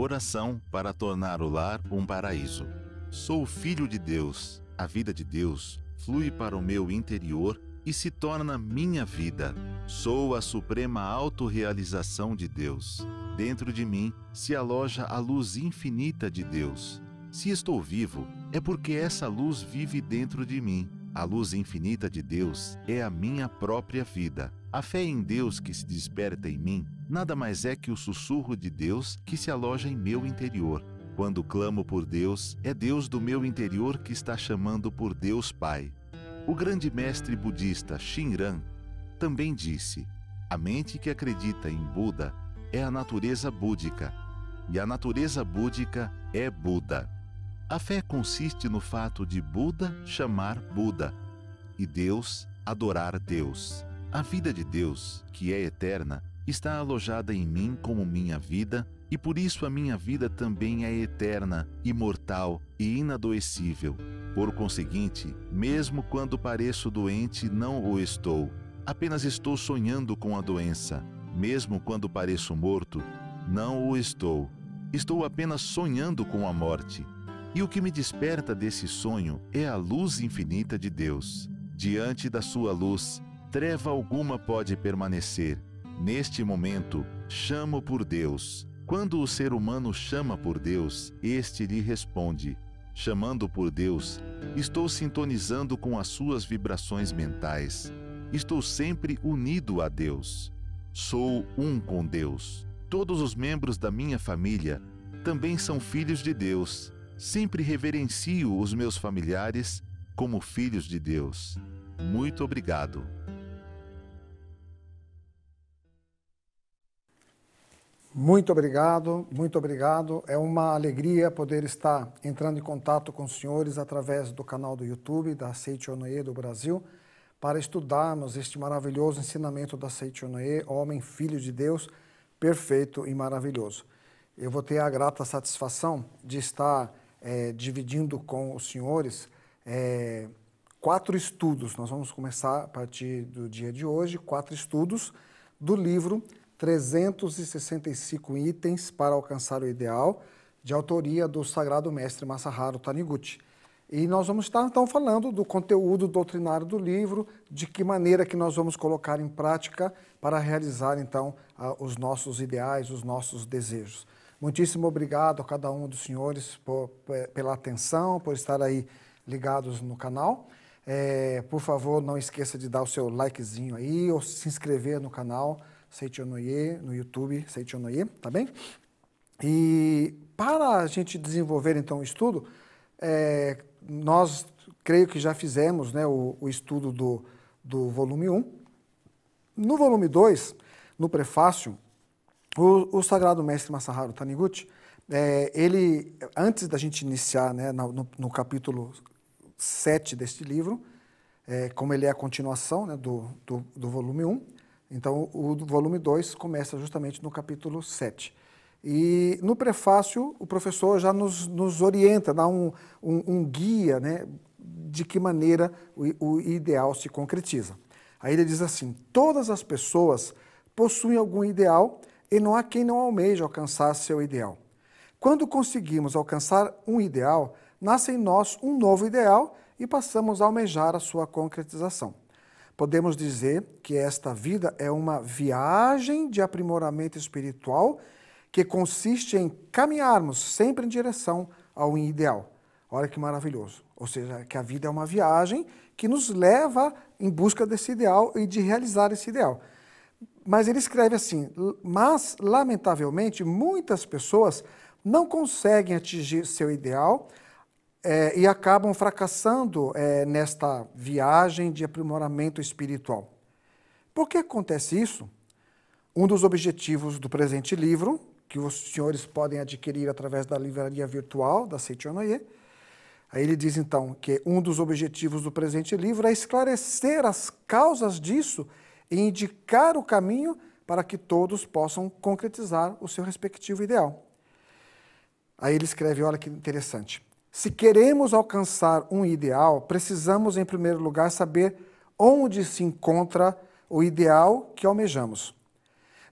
Oração para tornar o lar um paraíso. Sou filho de Deus. A vida de Deus flui para o meu interior e se torna minha vida. Sou a suprema autorrealização de Deus. Dentro de mim se aloja a luz infinita de Deus. Se estou vivo, é porque essa luz vive dentro de mim. A luz infinita de Deus é a minha própria vida. A fé em Deus que se desperta em mim nada mais é que o sussurro de Deus que se aloja em meu interior. Quando clamo por Deus, é Deus do meu interior que está chamando por Deus Pai. O grande mestre budista Shinran também disse: a mente que acredita em Buda é a natureza búdica, e a natureza búdica é Buda. A fé consiste no fato de Buda chamar Buda e Deus adorar Deus. A vida de Deus, que é eterna, está alojada em mim como minha vida, e por isso a minha vida também é eterna, imortal e inadoecível. Por conseguinte, mesmo quando pareço doente, não o estou. Apenas estou sonhando com a doença. Mesmo quando pareço morto, não o estou. Estou apenas sonhando com a morte. E o que me desperta desse sonho é a luz infinita de Deus. Diante da sua luz, treva alguma pode permanecer Neste momento, chamo por Deus. Quando o ser humano chama por Deus, este lhe responde. Chamando por Deus, estou sintonizando com as suas vibrações mentais. Estou sempre unido a Deus. Sou um com Deus. Todos os membros da minha família também são filhos de Deus. Sempre reverencio os meus familiares como filhos de Deus. Muito obrigado. Muito obrigado, muito obrigado. É uma alegria poder estar entrando em contato com os senhores através do canal do YouTube da Seichonoe do Brasil para estudarmos este maravilhoso ensinamento da Seichonoe, homem filho de Deus, perfeito e maravilhoso. Eu vou ter a grata satisfação de estar é, dividindo com os senhores é, quatro estudos. Nós vamos começar a partir do dia de hoje quatro estudos do livro 365 itens para alcançar o ideal, de autoria do sagrado mestre Masaharu Taniguchi. E nós vamos estar então falando do conteúdo doutrinário do livro, de que maneira que nós vamos colocar em prática para realizar então os nossos ideais, os nossos desejos. Muitíssimo obrigado a cada um dos senhores por, pela atenção, por estar aí ligados no canal. É, por favor, não esqueça de dar o seu likezinho aí ou se inscrever no canal. Seichonoye, no YouTube, Seichonoye, tá bem? E para a gente desenvolver então o estudo, é, nós creio que já fizemos né, o, o, estudo do, do volume 1. No volume 2, no prefácio, o, o Sagrado Mestre Masaharu Taniguchi, é, ele, antes da gente iniciar né, no, no capítulo 7 deste livro, é, como ele é a continuação né, do, do, do volume 1, então, o volume 2 começa justamente no capítulo 7. E no prefácio, o professor já nos, nos orienta, dá um, um, um guia né, de que maneira o, o ideal se concretiza. Aí ele diz assim: todas as pessoas possuem algum ideal e não há quem não almeje alcançar seu ideal. Quando conseguimos alcançar um ideal, nasce em nós um novo ideal e passamos a almejar a sua concretização. Podemos dizer que esta vida é uma viagem de aprimoramento espiritual que consiste em caminharmos sempre em direção ao ideal. Olha que maravilhoso. Ou seja, que a vida é uma viagem que nos leva em busca desse ideal e de realizar esse ideal. Mas ele escreve assim: mas, lamentavelmente, muitas pessoas não conseguem atingir seu ideal é, e acabam fracassando é, nesta viagem de aprimoramento espiritual. Por que acontece isso? Um dos objetivos do presente livro, que os senhores podem adquirir através da livraria virtual da Seichonoye, aí ele diz então que um dos objetivos do presente livro é esclarecer as causas disso e indicar o caminho para que todos possam concretizar o seu respectivo ideal. Aí ele escreve, olha que interessante. Se queremos alcançar um ideal, precisamos, em primeiro lugar, saber onde se encontra o ideal que almejamos.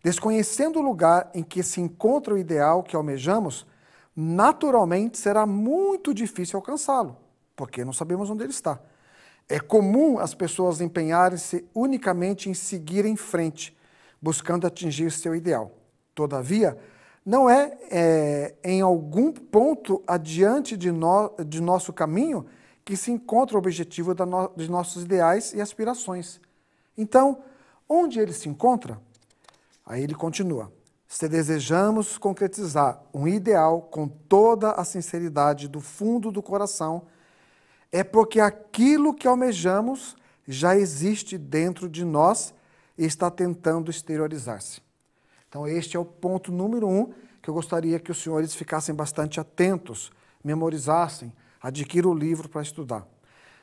Desconhecendo o lugar em que se encontra o ideal que almejamos, naturalmente será muito difícil alcançá-lo, porque não sabemos onde ele está. É comum as pessoas empenharem-se unicamente em seguir em frente, buscando atingir seu ideal. Todavia, não é, é em algum ponto adiante de, no, de nosso caminho que se encontra o objetivo no, de nossos ideais e aspirações. Então, onde ele se encontra? Aí ele continua. Se desejamos concretizar um ideal com toda a sinceridade do fundo do coração, é porque aquilo que almejamos já existe dentro de nós e está tentando exteriorizar-se. Então, este é o ponto número um que eu gostaria que os senhores ficassem bastante atentos, memorizassem, adquiram o livro para estudar.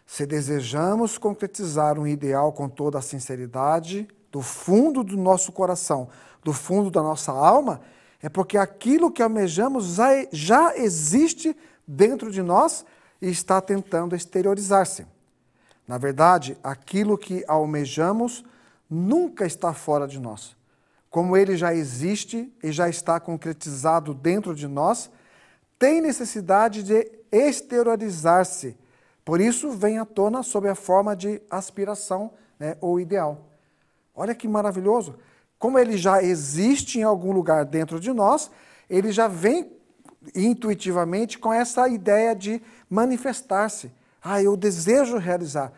Se desejamos concretizar um ideal com toda a sinceridade, do fundo do nosso coração, do fundo da nossa alma, é porque aquilo que almejamos já, já existe dentro de nós e está tentando exteriorizar-se. Na verdade, aquilo que almejamos nunca está fora de nós como ele já existe e já está concretizado dentro de nós, tem necessidade de exteriorizar-se. Por isso, vem à tona sob a forma de aspiração né, ou ideal. Olha que maravilhoso! Como ele já existe em algum lugar dentro de nós, ele já vem intuitivamente com essa ideia de manifestar-se. Ah, eu desejo realizar.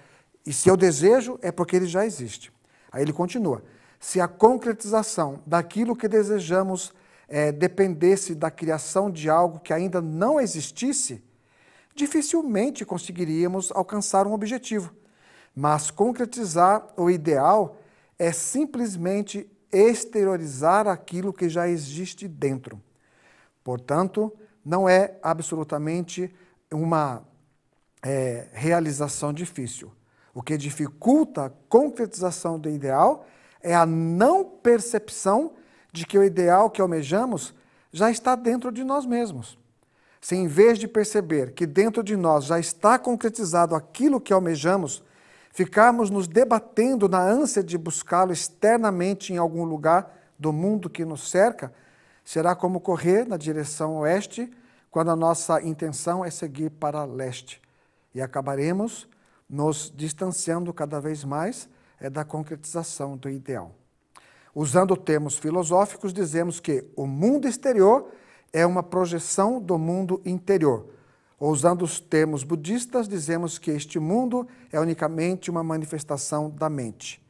E se eu desejo, é porque ele já existe. Aí ele continua se a concretização daquilo que desejamos é, dependesse da criação de algo que ainda não existisse, dificilmente conseguiríamos alcançar um objetivo. Mas concretizar o ideal é simplesmente exteriorizar aquilo que já existe dentro. Portanto, não é absolutamente uma é, realização difícil. O que dificulta a concretização do ideal é a não percepção de que o ideal que almejamos já está dentro de nós mesmos. Se em vez de perceber que dentro de nós já está concretizado aquilo que almejamos, ficarmos nos debatendo na ânsia de buscá-lo externamente em algum lugar do mundo que nos cerca, será como correr na direção oeste quando a nossa intenção é seguir para leste. E acabaremos nos distanciando cada vez mais é da concretização do ideal. Usando termos filosóficos, dizemos que o mundo exterior é uma projeção do mundo interior. Ou usando os termos budistas, dizemos que este mundo é unicamente uma manifestação da mente.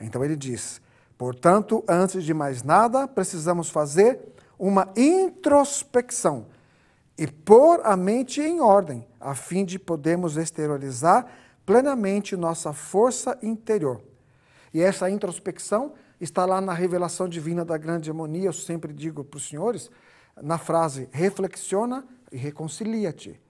Então ele diz: portanto, antes de mais nada, precisamos fazer uma introspecção e pôr a mente em ordem, a fim de podermos exteriorizar plenamente nossa força interior. E essa introspecção está lá na revelação divina da grande harmonia, eu sempre digo para os senhores, na frase reflexiona e reconcilia-te.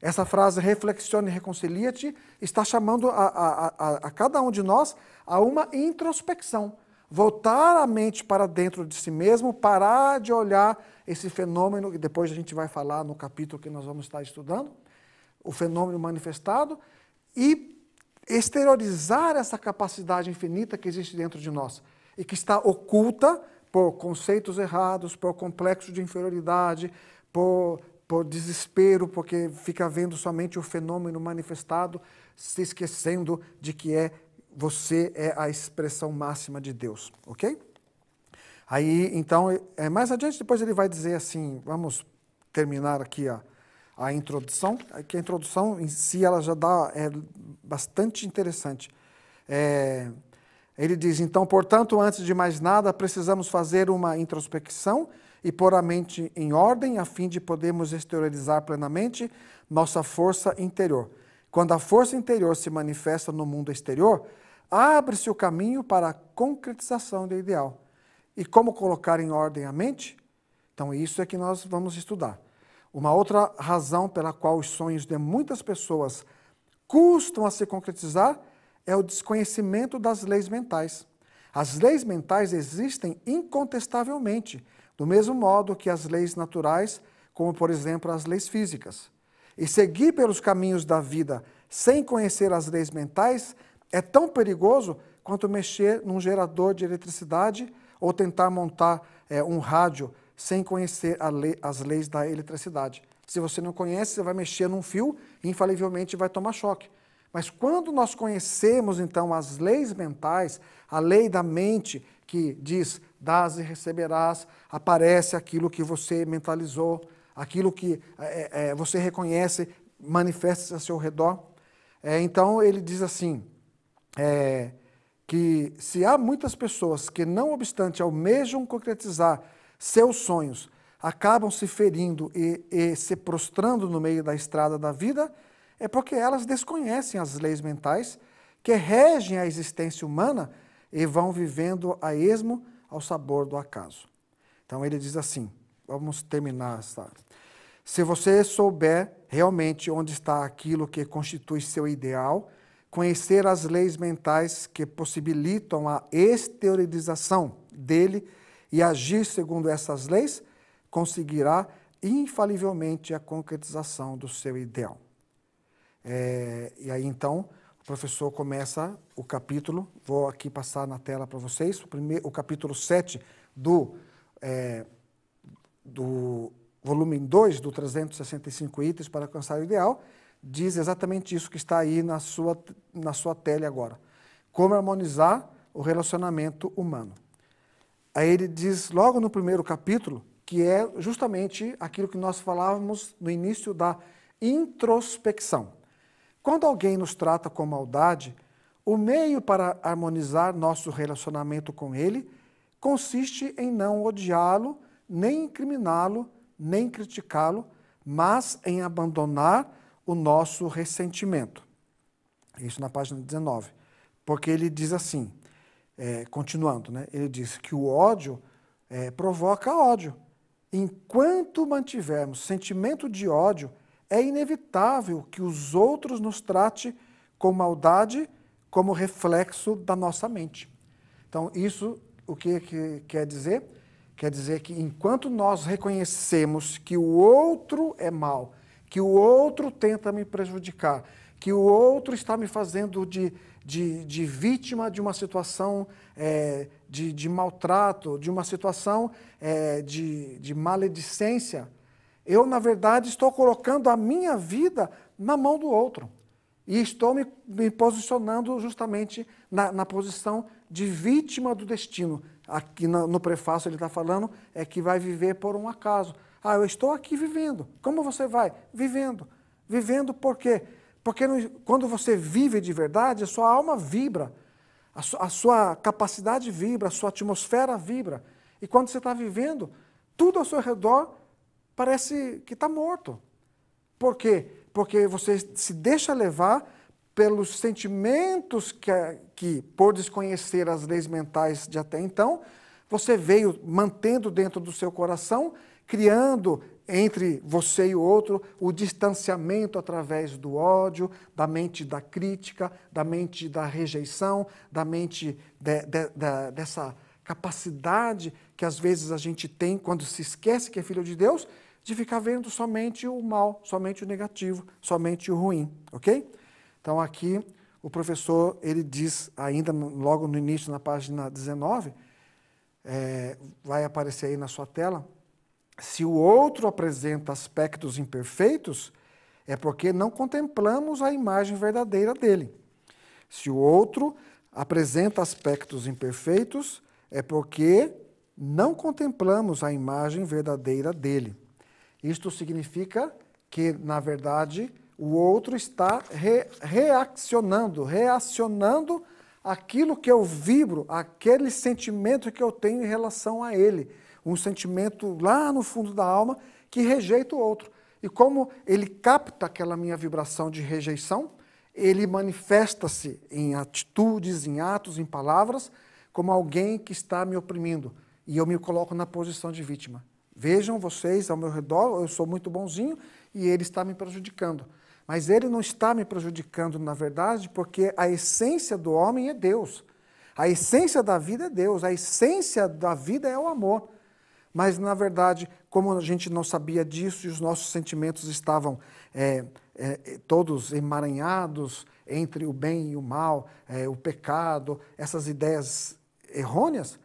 Essa frase reflexiona e reconcilia-te está chamando a, a, a, a cada um de nós a uma introspecção. Voltar a mente para dentro de si mesmo, parar de olhar esse fenômeno, que depois a gente vai falar no capítulo que nós vamos estar estudando, o fenômeno manifestado, e exteriorizar essa capacidade infinita que existe dentro de nós e que está oculta por conceitos errados, por complexo de inferioridade, por, por desespero, porque fica vendo somente o fenômeno manifestado, se esquecendo de que é você é a expressão máxima de Deus, ok? Aí, então, é, mais adiante, depois ele vai dizer assim, vamos terminar aqui a, a introdução, que a introdução em si ela já dá é bastante interessante. É, ele diz então, portanto, antes de mais nada, precisamos fazer uma introspecção e pôr a mente em ordem a fim de podermos exteriorizar plenamente nossa força interior. Quando a força interior se manifesta no mundo exterior, abre-se o caminho para a concretização do ideal. E como colocar em ordem a mente? Então, isso é que nós vamos estudar. Uma outra razão pela qual os sonhos de muitas pessoas custam a se concretizar é o desconhecimento das leis mentais. As leis mentais existem incontestavelmente, do mesmo modo que as leis naturais, como por exemplo as leis físicas. E seguir pelos caminhos da vida sem conhecer as leis mentais é tão perigoso quanto mexer num gerador de eletricidade ou tentar montar é, um rádio sem conhecer lei, as leis da eletricidade. Se você não conhece, você vai mexer num fio e infalivelmente vai tomar choque. Mas quando nós conhecemos então as leis mentais, a lei da mente que diz dás e receberás, aparece aquilo que você mentalizou, aquilo que é, é, é você reconhece, manifesta-se a seu redor. É, então ele diz assim é, que se há muitas pessoas que não obstante almejam concretizar seus sonhos acabam se ferindo e, e se prostrando no meio da estrada da vida, é porque elas desconhecem as leis mentais que regem a existência humana e vão vivendo a esmo ao sabor do acaso. Então ele diz assim: vamos terminar essa. Se você souber realmente onde está aquilo que constitui seu ideal, conhecer as leis mentais que possibilitam a exteriorização dele e agir segundo essas leis, conseguirá infalivelmente a concretização do seu ideal. É, e aí então o professor começa o capítulo, vou aqui passar na tela para vocês, o, primeiro, o capítulo 7 do, é, do volume 2 do 365 itens para alcançar o ideal, diz exatamente isso que está aí na sua, na sua tela agora. Como harmonizar o relacionamento humano. Aí ele diz logo no primeiro capítulo que é justamente aquilo que nós falávamos no início da introspecção. Quando alguém nos trata com maldade, o meio para harmonizar nosso relacionamento com ele consiste em não odiá-lo, nem incriminá-lo, nem criticá-lo, mas em abandonar o nosso ressentimento. Isso na página 19. Porque ele diz assim: é, continuando, né? ele diz que o ódio é, provoca ódio. Enquanto mantivermos sentimento de ódio, é inevitável que os outros nos trate com maldade como reflexo da nossa mente. Então, isso o que, que quer dizer? Quer dizer que enquanto nós reconhecemos que o outro é mal, que o outro tenta me prejudicar, que o outro está me fazendo de de, de vítima de uma situação é, de, de, maltrato, de uma situação é, de, de maledicência, eu, na verdade, estou colocando a minha vida na mão do outro. E estou me, me posicionando justamente na, na, posição de vítima do destino. Aqui no, no prefácio ele está falando é que vai viver por um acaso. Ah, eu estou aqui vivendo. Como você vai? Vivendo. Vivendo por quê? Porque quando você vive de verdade, a sua alma vibra, a, su a sua capacidade vibra, a sua atmosfera vibra. E quando você está vivendo, tudo ao seu redor parece que está morto. Por quê? Porque você se deixa levar pelos sentimentos que, que, por desconhecer as leis mentais de até então, você veio mantendo dentro do seu coração, criando entre você e o outro, o distanciamento através do ódio, da mente da crítica, da mente da rejeição, da mente de, de, de, dessa capacidade que às vezes a gente tem quando se esquece que é filho de Deus, de ficar vendo somente o mal, somente o negativo, somente o ruim, ok? Então aqui o professor ele diz ainda logo no início na página 19, é, vai aparecer aí na sua tela se o outro apresenta aspectos imperfeitos, é porque não contemplamos a imagem verdadeira dele. Se o outro apresenta aspectos imperfeitos, é porque não contemplamos a imagem verdadeira dele. Isto significa que, na verdade, o outro está re reaccionando, reacionando aquilo que eu vibro, aquele sentimento que eu tenho em relação a ele um sentimento lá no fundo da alma que rejeita o outro. E como ele capta aquela minha vibração de rejeição, ele manifesta-se em atitudes, em atos, em palavras, como alguém que está me oprimindo. E eu me coloco na posição de vítima. Vejam vocês ao meu redor, eu sou muito bonzinho e ele está me prejudicando. Mas ele não está me prejudicando, na verdade, porque a essência do homem é Deus. A essência da vida é Deus, a essência da vida é o amor. Mas, na verdade, como a gente não sabia disso e os nossos sentimentos estavam é, é, todos emaranhados entre o bem e o mal, é, o pecado, essas ideias errôneas,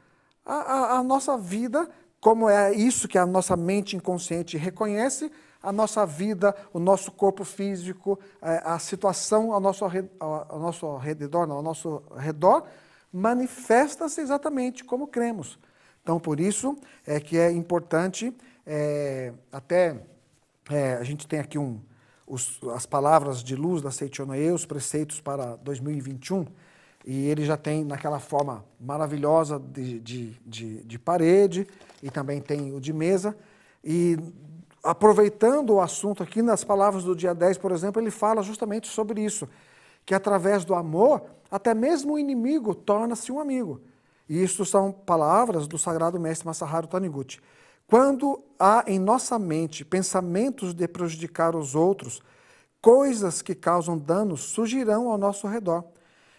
a, a, a nossa vida, como é isso que a nossa mente inconsciente reconhece, a nossa vida, o nosso corpo físico, é, a situação ao nosso, ao nosso redor, ao nosso redor, manifesta-se exatamente como cremos. Então, por isso é que é importante, é, até é, a gente tem aqui um, os, as palavras de luz da Seitonoe, os preceitos para 2021, e ele já tem naquela forma maravilhosa de, de, de, de parede, e também tem o de mesa, e aproveitando o assunto aqui, nas palavras do dia 10, por exemplo, ele fala justamente sobre isso, que através do amor, até mesmo o inimigo torna-se um amigo. E isto são palavras do sagrado mestre Masaharu Taniguchi. Quando há em nossa mente pensamentos de prejudicar os outros, coisas que causam danos surgirão ao nosso redor.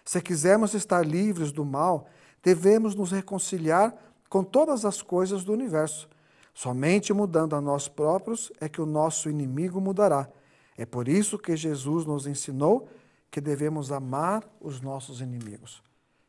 Se quisermos estar livres do mal, devemos nos reconciliar com todas as coisas do universo. Somente mudando a nós próprios é que o nosso inimigo mudará. É por isso que Jesus nos ensinou que devemos amar os nossos inimigos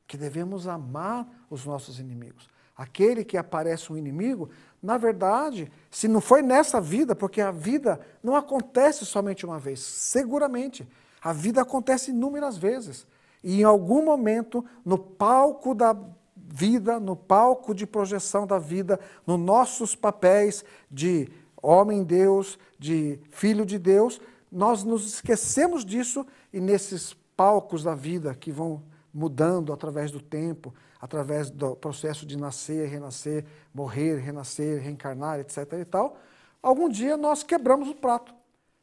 que devemos amar os nossos inimigos. Aquele que aparece um inimigo, na verdade, se não foi nessa vida, porque a vida não acontece somente uma vez, seguramente. A vida acontece inúmeras vezes. E em algum momento, no palco da vida, no palco de projeção da vida, nos nossos papéis de homem-deus, de filho de Deus, nós nos esquecemos disso e nesses palcos da vida que vão mudando através do tempo, através do processo de nascer, renascer, morrer, renascer, reencarnar, etc. e tal, algum dia nós quebramos o prato.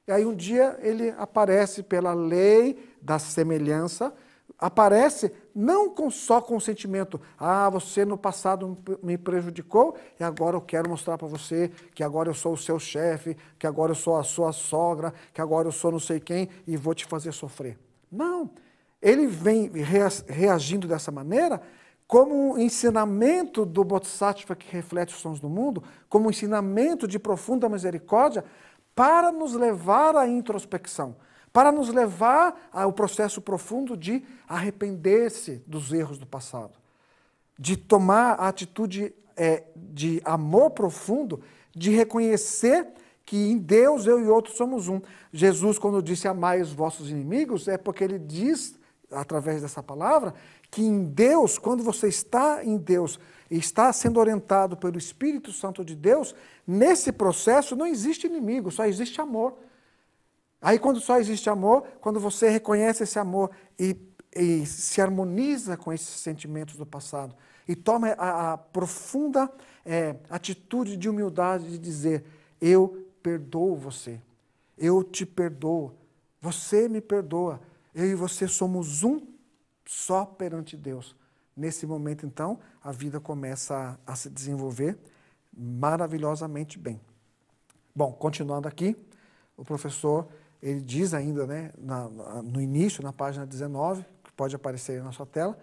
E aí um dia ele aparece pela lei da semelhança, aparece não com, só com sentimento, ah, você no passado me prejudicou e agora eu quero mostrar para você que agora eu sou o seu chefe, que agora eu sou a sua sogra, que agora eu sou não sei quem e vou te fazer sofrer. Não, ele vem reagindo dessa maneira como um ensinamento do Bodhisattva que reflete os sons do mundo, como um ensinamento de profunda misericórdia para nos levar à introspecção, para nos levar ao processo profundo de arrepender-se dos erros do passado, de tomar a atitude é, de amor profundo, de reconhecer que em Deus eu e outros somos um. Jesus, quando disse amai os vossos inimigos, é porque ele diz através dessa palavra, que em Deus, quando você está em Deus e está sendo orientado pelo Espírito Santo de Deus, nesse processo não existe inimigo, só existe amor. Aí, quando só existe amor, quando você reconhece esse amor e, e se harmoniza com esses sentimentos do passado e toma a, a profunda é, atitude de humildade de dizer: Eu perdoo você, eu te perdoo, você me perdoa eu e você somos um só perante Deus. Nesse momento, então, a vida começa a, a se desenvolver maravilhosamente bem. Bom, continuando aqui, o professor ele diz ainda, né, na, no início, na página 19, que pode aparecer aí na sua tela,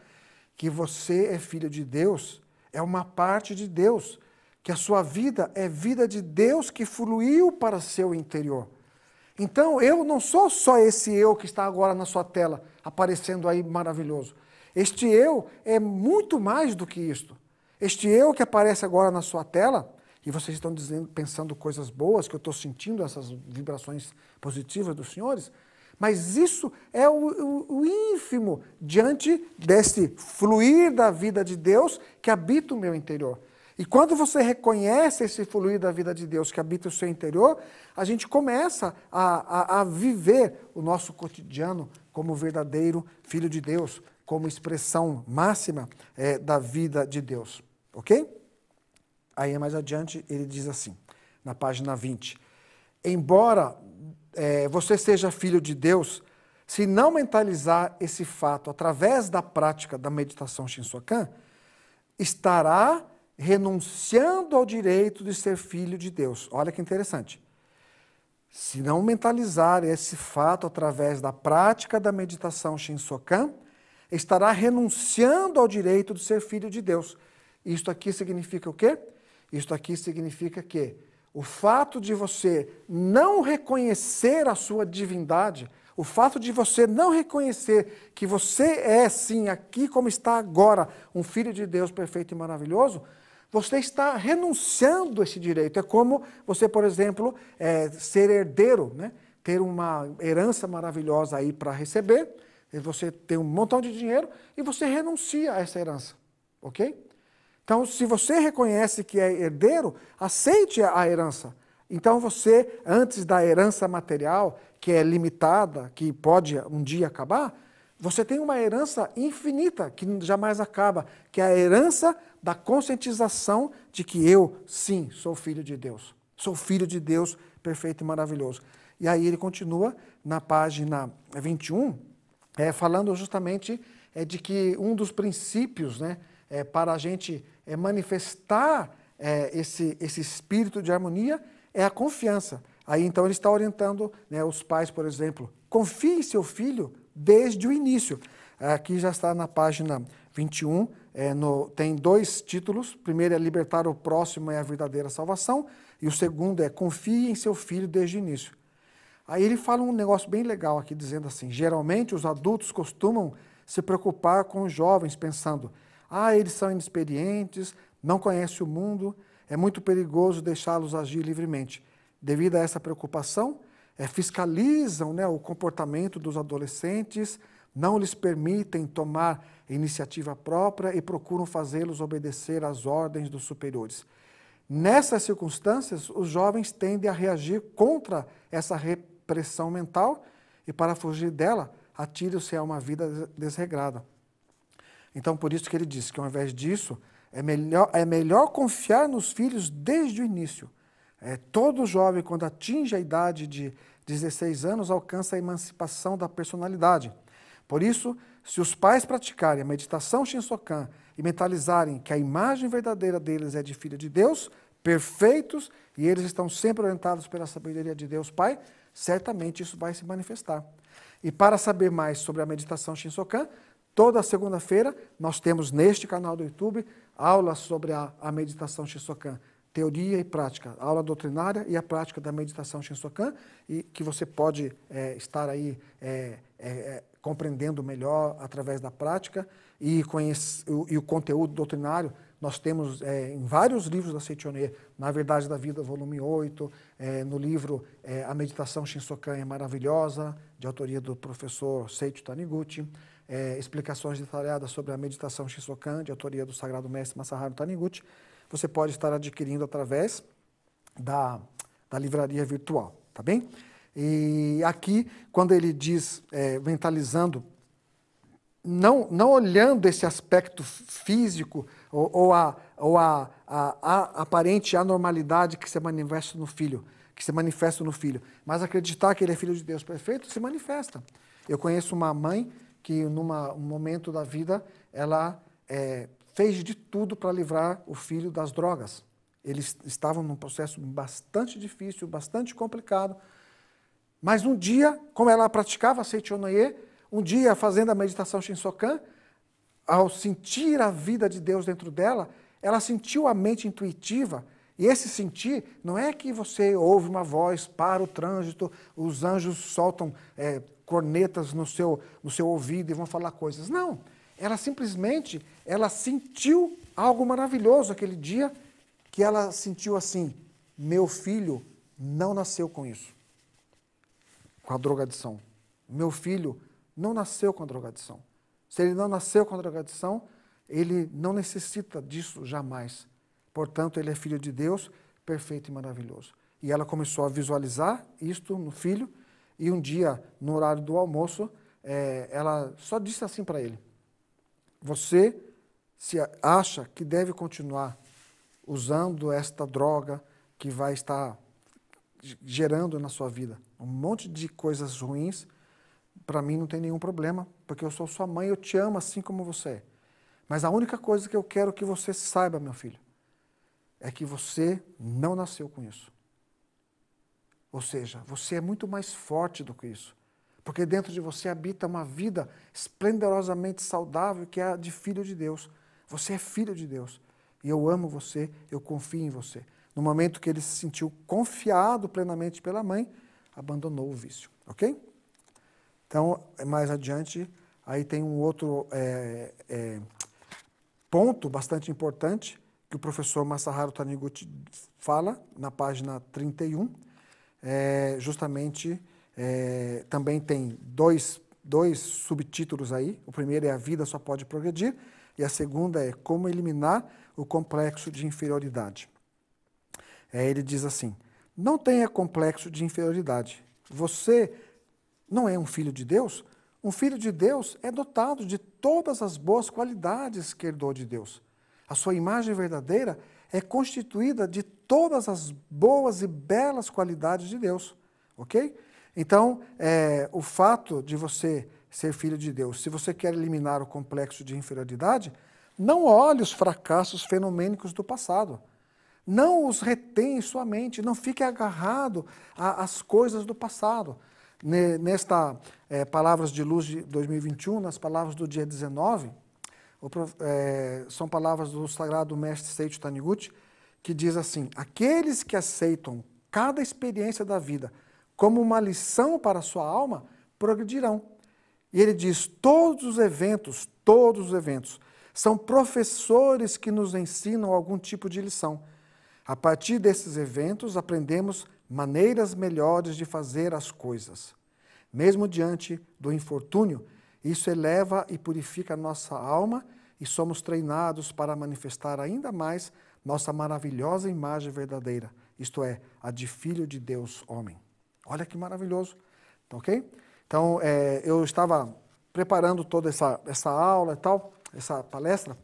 que você é filho de Deus, é uma parte de Deus, que a sua vida é vida de Deus que fluiu para seu interior. Então eu não sou só esse eu que está agora na sua tela, aparecendo aí maravilhoso. Este eu é muito mais do que isto. Este eu que aparece agora na sua tela, e vocês estão dizendo, pensando coisas boas, que eu estou sentindo essas vibrações positivas dos senhores, mas isso é o, o, o, ínfimo diante deste fluir da vida de Deus que habita o meu interior. E quando você reconhece esse fluir da vida de Deus que habita o seu interior, a gente começa a, a, a viver o nosso cotidiano como verdadeiro filho de Deus, como expressão máxima é, da vida de Deus. Ok? Aí mais adiante ele diz assim, na página 20: Embora é, você seja filho de Deus, se não mentalizar esse fato através da prática da meditação Shinsokan, estará renunciando ao direito de ser filho de Deus. Olha que interessante. Se não mentalizar esse fato através da prática da meditação Shinsokan, estará renunciando ao direito de ser filho de Deus. Isto aqui significa o quê? Isto aqui significa que o fato de você não reconhecer a sua divindade, o fato de você não reconhecer que você é, sim, aqui como está agora, um filho de Deus perfeito e maravilhoso, você está renunciando a esse direito. É como você, por exemplo, é, ser herdeiro, né? ter uma herança maravilhosa aí para receber, você tem um montão de dinheiro e você renuncia a essa herança, ok? Então, se você reconhece que é herdeiro, aceite a herança. Então, você, antes da herança material, que é limitada, que pode um dia acabar, você tem uma herança infinita, que jamais acaba, que é a herança da conscientização de que eu, sim, sou filho de Deus. Sou filho de Deus perfeito e maravilhoso. E aí ele continua na página 21, é, falando justamente é, de que um dos princípios né, é, para a gente é, manifestar é, esse, esse espírito de harmonia é a confiança. Aí então ele está orientando né, os pais, por exemplo, confie em seu filho desde o início. Aqui já está na página 21, é, no, tem dois títulos. O primeiro é Libertar o Próximo é a Verdadeira Salvação, e o segundo é Confie em seu filho desde o início. Aí ele fala um negócio bem legal aqui, dizendo assim: geralmente os adultos costumam se preocupar com os jovens, pensando, ah, eles são inexperientes, não conhecem o mundo, é muito perigoso deixá-los agir livremente. Devido a essa preocupação, é, fiscalizam né, o comportamento dos adolescentes não lhes permitem tomar iniciativa própria e procuram fazê-los obedecer às ordens dos superiores. Nessas circunstâncias, os jovens tendem a reagir contra essa repressão mental e, para fugir dela, atiram-se a uma vida desregrada. Então, por isso que ele diz que, ao invés disso, é melhor, é melhor confiar nos filhos desde o início. É, todo jovem, quando atinge a idade de 16 anos, alcança a emancipação da personalidade. Por isso, se os pais praticarem a meditação Shinsokan e mentalizarem que a imagem verdadeira deles é de filho de Deus, perfeitos, e eles estão sempre orientados pela sabedoria de Deus Pai, certamente isso vai se manifestar. E para saber mais sobre a meditação Shinsokan, toda segunda-feira nós temos neste canal do YouTube aulas sobre a, a meditação Shinsokan teoria e prática, a aula doutrinária e a prática da meditação Shinsokan, e que você pode é, estar aí é, é, é compreendendo melhor através da prática e, conhece, o, e o conteúdo doutrinário. Nós temos é, em vários livros da Seitonê, Na Verdade da Vida, volume 8, é, no livro A Meditação Shinsokan é Maravilhosa, de autoria do professor Seicho Taniguchi, explicações detalhadas sobre a meditação Shinsokan, de autoria do Sagrado Mestre Masaharu Taniguchi, você pode estar adquirindo através da, da livraria virtual, tá bem? E aqui, quando ele diz, é, mentalizando, não, não olhando esse aspecto físico ou, ou, a, ou a, a, a aparente anormalidade que se manifesta no filho, que se manifesta no filho, mas acreditar que ele é filho de Deus perfeito se manifesta. Eu conheço uma mãe que, numa, num momento da vida, ela é, fez de tudo para livrar o filho das drogas. Eles estavam num processo bastante difícil, bastante complicado. Mas um dia, como ela praticava Seichonoye, um dia fazendo a meditação Shinsokan, ao sentir a vida de Deus dentro dela, ela sentiu a mente intuitiva. E esse sentir não é que você ouve uma voz, para o trânsito, os anjos soltam é, cornetas no seu, no seu ouvido e vão falar coisas. Não. Ela simplesmente, ela sentiu algo maravilhoso aquele dia que ela sentiu assim: meu filho não nasceu com isso, com a drogadição. Meu filho não nasceu com a drogadição. Se ele não nasceu com a drogadição, ele não necessita disso jamais. Portanto, ele é filho de Deus, perfeito e maravilhoso. E ela começou a visualizar isto no filho, e um dia, no horário do almoço, é, ela só disse assim para ele: você se acha que deve continuar usando esta droga que vai estar gerando na sua vida um monte de coisas ruins, para mim não tem nenhum problema, porque eu sou sua mãe, eu te amo assim como você é. Mas a única coisa que eu quero que você saiba, meu filho, é que você não nasceu com isso. Ou seja, você é muito mais forte do que isso. Porque dentro de você habita uma vida esplendorosamente saudável, que é a de filho de Deus. Você é filho de Deus. E eu amo você, eu confio em você. No momento que ele se sentiu confiado plenamente pela mãe, abandonou o vício, ok? Então, mais adiante, aí tem um outro é, é, ponto bastante importante que o professor Masaharu Taniguchi fala na página 31, é, justamente é, também tem dois, dois subtítulos aí. O primeiro é A Vida Só Pode Progredir, e a segunda é Como Eliminar o Complexo de Inferioridade. É, ele diz assim: Não tenha complexo de inferioridade. Você não é um filho de Deus? Um filho de Deus é dotado de todas as boas qualidades que herdou de Deus. A sua imagem verdadeira é constituída de todas as boas e belas qualidades de Deus, ok? Então, é, o fato de você ser filho de Deus, se você quer eliminar o complexo de inferioridade, não olhe os fracassos fenomênicos do passado. Não os retém em sua mente, não fique agarrado às coisas do passado. Nesta é, Palavras de Luz de 2021, nas palavras do dia 19, o, é, são palavras do sagrado mestre Seiichi Taniguchi, que diz assim: Aqueles que aceitam cada experiência da vida como uma lição para a sua alma, progredirão. E ele diz: todos os eventos, todos os eventos, são professores que nos ensinam algum tipo de lição. A partir desses eventos, aprendemos maneiras melhores de fazer as coisas. Mesmo diante do infortúnio, isso eleva e purifica nossa alma e somos treinados para manifestar ainda mais nossa maravilhosa imagem verdadeira, isto é, a de Filho de Deus, homem. Olha que maravilhoso, tá ok? Então, é, eu estava preparando toda essa, essa aula e tal, essa palestra,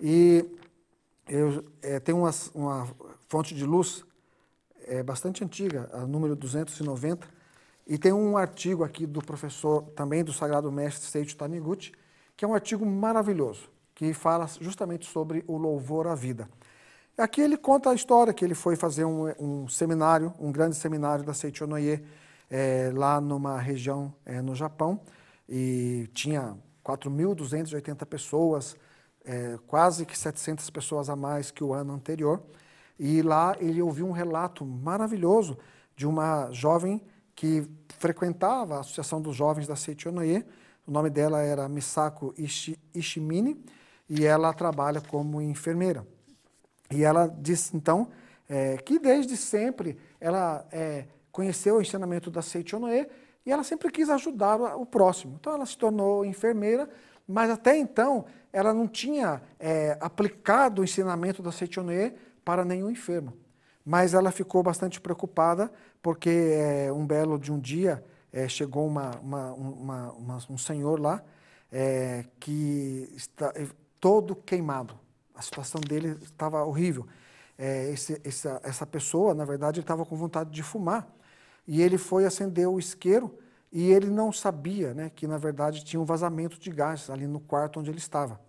e eu, é, tem uma, uma fonte de luz é, bastante antiga, a número 290, e tem um artigo aqui do professor, também do Sagrado Mestre Seiichi Taniguchi, que é um artigo maravilhoso, que fala justamente sobre o louvor à vida. Aqui ele conta a história que ele foi fazer um, um seminário, um grande seminário da Seichonoye, é, lá numa região é, no Japão, e tinha 4.280 pessoas, é, quase que 700 pessoas a mais que o ano anterior. E lá ele ouviu um relato maravilhoso de uma jovem que frequentava a Associação dos Jovens da Seichonoye. O nome dela era Misako Ishimine e ela trabalha como enfermeira. E ela disse, então, é, que desde sempre ela é, conheceu o ensinamento da Seichonoe e ela sempre quis ajudar o, próximo. Então, ela se tornou enfermeira, mas até então ela não tinha é, aplicado o ensinamento da Seichonoe para nenhum enfermo. Mas ela ficou bastante preocupada, porque é, um belo de um dia é, chegou uma, uma, uma, um senhor lá é, que está todo queimado a situação dele estava horrível. É, esse, essa, essa pessoa, na verdade, estava com vontade de fumar e ele foi acender o isqueiro e ele não sabia né, que, na verdade, tinha um vazamento de gás ali no quarto onde ele estava.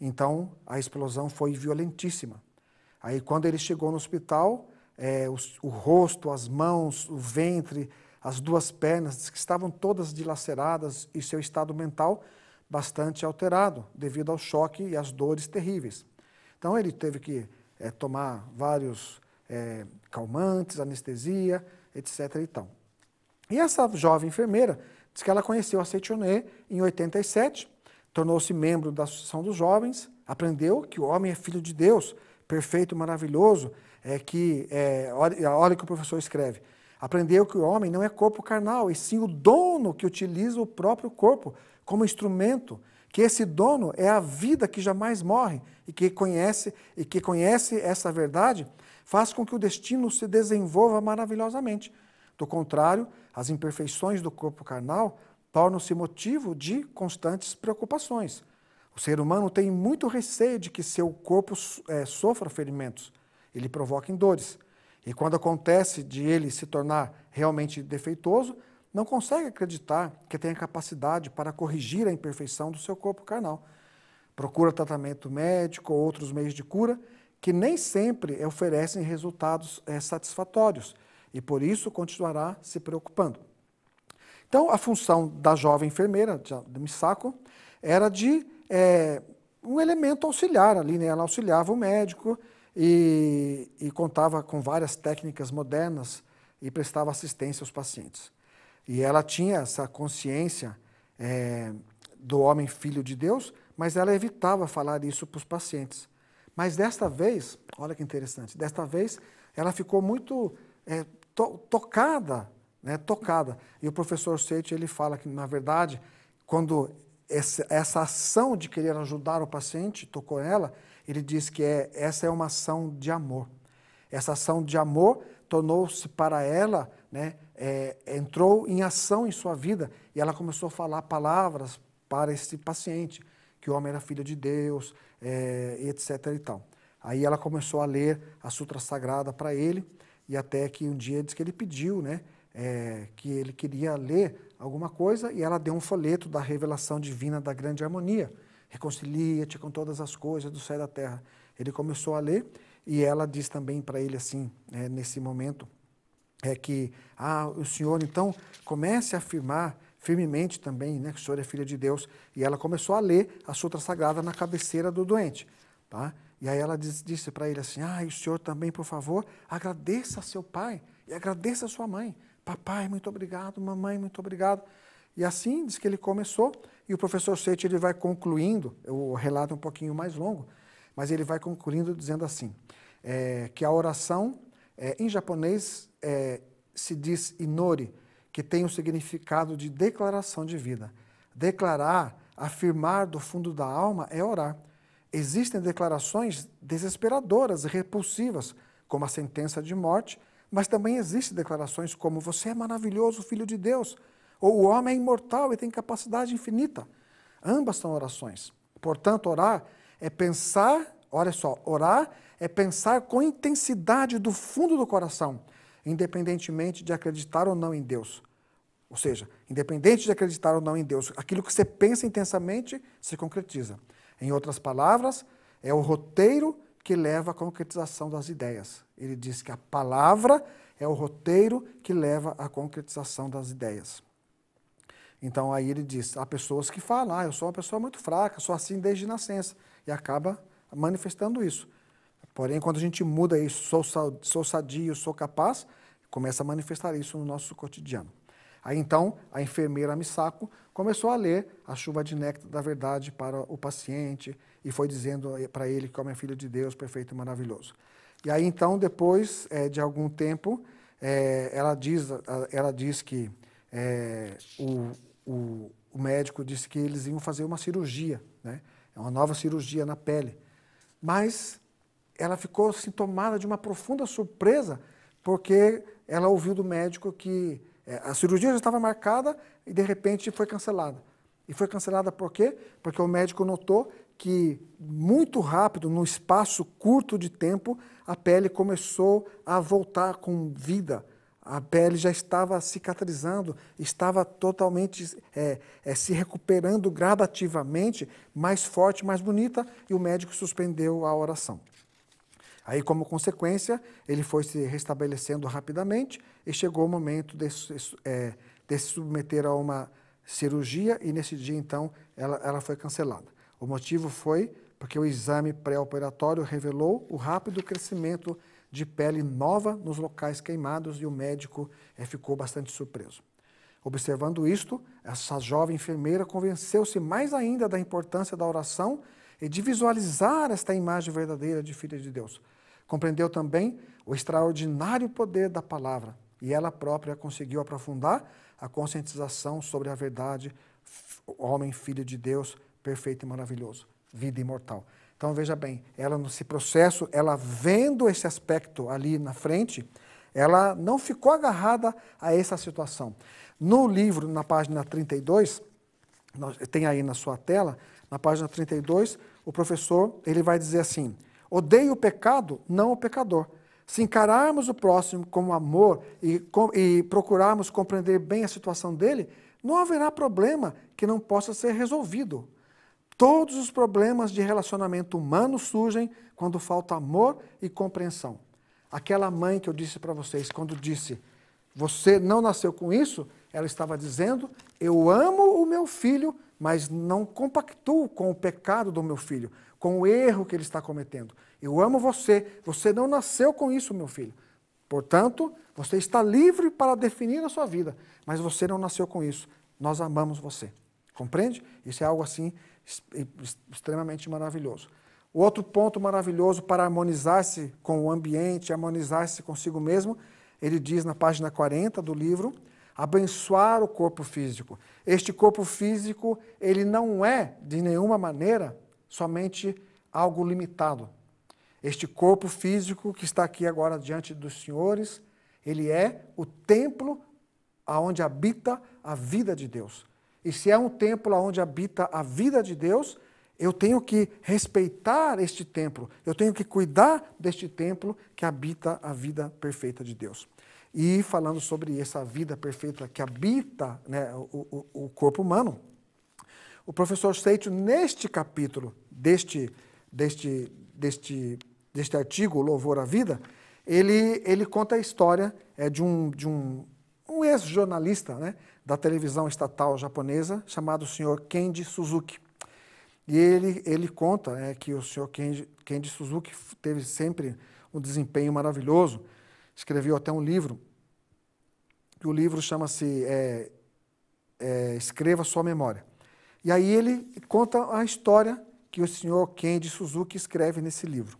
Então, a explosão foi violentíssima. Aí, quando ele chegou no hospital, é, o, o rosto, as mãos, o ventre, as duas pernas, que estavam todas dilaceradas e seu estado mental bastante alterado devido ao choque e às dores terríveis. Então ele teve que é, tomar vários é, calmantes, anestesia, etc. E, tal. e essa jovem enfermeira diz que ela conheceu a Setioné em 87, tornou-se membro da Associação dos Jovens, aprendeu que o homem é filho de Deus, perfeito, maravilhoso, é que, é, olha, olha que o professor escreve, aprendeu que o homem não é corpo carnal, e sim o dono que utiliza o próprio corpo como instrumento que esse dono é a vida que jamais morre e que conhece e que conhece essa verdade, faz com que o destino se desenvolva maravilhosamente. Do contrário, as imperfeições do corpo carnal tornam-se motivo de constantes preocupações. O ser humano tem muito receio de que seu corpo é, sofra ferimentos, ele provoca dores. E quando acontece de ele se tornar realmente defeituoso, não consegue acreditar que tem a capacidade para corrigir a imperfeição do seu corpo carnal. Procura tratamento médico ou outros meios de cura que nem sempre oferecem resultados é, satisfatórios e por isso continuará se preocupando. Então, a função da jovem enfermeira, de Misako, era de é, um elemento auxiliar ali, né? ela auxiliava o médico e, e contava com várias técnicas modernas e prestava assistência aos pacientes. E ela tinha essa consciência é, do homem filho de Deus, mas ela evitava falar isso para os pacientes. Mas desta vez, olha que interessante, desta vez ela ficou muito é, to tocada, né, tocada. E o professor Seit, ele fala que, na verdade, quando essa, essa ação de querer ajudar o paciente tocou ela, ele diz que é, essa é uma ação de amor. Essa ação de amor tornou-se para ela né, é, entrou em ação em sua vida e ela começou a falar palavras para esse paciente, que o homem era filho de Deus, é, etc. E tal. Aí ela começou a ler a Sutra Sagrada para ele e até que um dia diz que ele pediu, né, é, que ele queria ler alguma coisa e ela deu um folheto da revelação divina da grande harmonia. Reconcilia-te com todas as coisas do céu e da terra. Ele começou a ler e ela diz também para ele assim, é, nesse momento, é que ah, o senhor então comece a afirmar firmemente também né, que o senhor é filho de Deus. E ela começou a ler a Sutra Sagrada na cabeceira do doente. Tá? E aí ela disse para ele assim: Ah, e o senhor também, por favor, agradeça a seu pai e agradeça a sua mãe. Papai, muito obrigado. Mamãe, muito obrigado. E assim diz que ele começou. E o professor Sete ele vai concluindo, o relato é um pouquinho mais longo, mas ele vai concluindo dizendo assim: é, que a oração é, em japonês é, se diz inori, que tem o significado de declaração de vida. Declarar, afirmar do fundo da alma é orar. Existem declarações desesperadoras e repulsivas, como a sentença de morte, mas também existem declarações como você é maravilhoso, filho de Deus, ou o homem é imortal e tem capacidade infinita. Ambas são orações. Portanto, orar é pensar, olha só, orar é pensar com intensidade do fundo do coração independentemente de acreditar ou não em Deus. Ou seja, independente de acreditar ou não em Deus, aquilo que você pensa intensamente se concretiza. Em outras palavras, é o roteiro que leva à concretização das ideias. Ele diz que a palavra é o roteiro que leva à concretização das ideias. Então aí ele diz, há pessoas que falam, ah, eu sou uma pessoa muito fraca, sou assim desde nascença, e acaba manifestando isso. Porém, quando a gente muda isso, sou, sou sadio, sou capaz, começa a manifestar isso no nosso cotidiano. Aí então, a enfermeira Misako começou a ler a chuva de néctar da verdade para o paciente e foi dizendo eh, para ele que é o homem é filho de Deus, perfeito e maravilhoso. E aí então, depois é, de algum tempo, é, ela, diz, ela diz que é, o, o, o, médico disse que eles iam fazer uma cirurgia, né? É uma nova cirurgia na pele. Mas ela ficou sintomada de uma profunda surpresa, porque ela ouviu do médico que é, a cirurgia já estava marcada e de repente foi cancelada. E foi cancelada por quê? Porque o médico notou que muito rápido, num espaço curto de tempo, a pele começou a voltar com vida. A pele já estava cicatrizando, estava totalmente é, é, se recuperando gradativamente, mais forte, mais bonita, e o médico suspendeu a oração. Aí, como consequência, ele foi se restabelecendo rapidamente e chegou o momento de, é, de se submeter a uma cirurgia e nesse dia, então, ela, ela foi cancelada. O motivo foi porque o exame pré-operatório revelou o rápido crescimento de pele nova nos locais queimados e o médico é, ficou bastante surpreso. Observando isto, essa jovem enfermeira convenceu-se mais ainda da importância da oração e de visualizar esta imagem verdadeira de filha de Deus. Compreendeu também o extraordinário poder da palavra e ela própria conseguiu aprofundar a conscientização sobre a verdade, homem, filho de Deus, perfeito e maravilhoso, vida imortal. Então veja bem, ela nesse processo, ela vendo esse aspecto ali na frente, ela não ficou agarrada a essa situação. No livro, na página 32, tem aí na sua tela, na página 32, o professor ele vai dizer assim: odeia o pecado, não o pecador. Se encararmos o próximo com amor e, com, e procurarmos compreender bem a situação dele, não haverá problema que não possa ser resolvido. Todos os problemas de relacionamento humano surgem quando falta amor e compreensão. Aquela mãe que eu disse para vocês, quando disse, você não nasceu com isso, ela estava dizendo, eu amo o meu filho, mas não compactuo com o pecado do meu filho com o erro que ele está cometendo. Eu amo você, você não nasceu com isso, meu filho. Portanto, você está livre para definir a sua vida, mas você não nasceu com isso. Nós amamos você. Compreende? Isso é algo assim extremamente maravilhoso. O outro ponto maravilhoso para harmonizar-se com o ambiente, harmonizar-se consigo mesmo, ele diz na página 40 do livro, abençoar o corpo físico. Este corpo físico, ele não é de nenhuma maneira somente algo limitado. Este corpo físico que está aqui agora diante dos senhores, ele é o templo aonde habita a vida de Deus. E se é um templo aonde habita a vida de Deus, eu tenho que respeitar este templo, eu tenho que cuidar deste templo que habita a vida perfeita de Deus. E falando sobre essa vida perfeita que habita né, o, o, o corpo humano, o professor Seitio, neste capítulo, deste, deste, deste, deste artigo, Louvor à Vida, ele, ele conta a história é, de um, de um, um ex-jornalista né, da televisão estatal japonesa chamado Sr. Kenji Suzuki. E ele, ele conta é, que o Sr. Kenji, Kenji Suzuki teve sempre um desempenho maravilhoso, escreveu até um livro, o livro chama-se é, é, Escreva Sua Memória. E aí ele conta a história que o senhor Kenji Suzuki escreve nesse livro.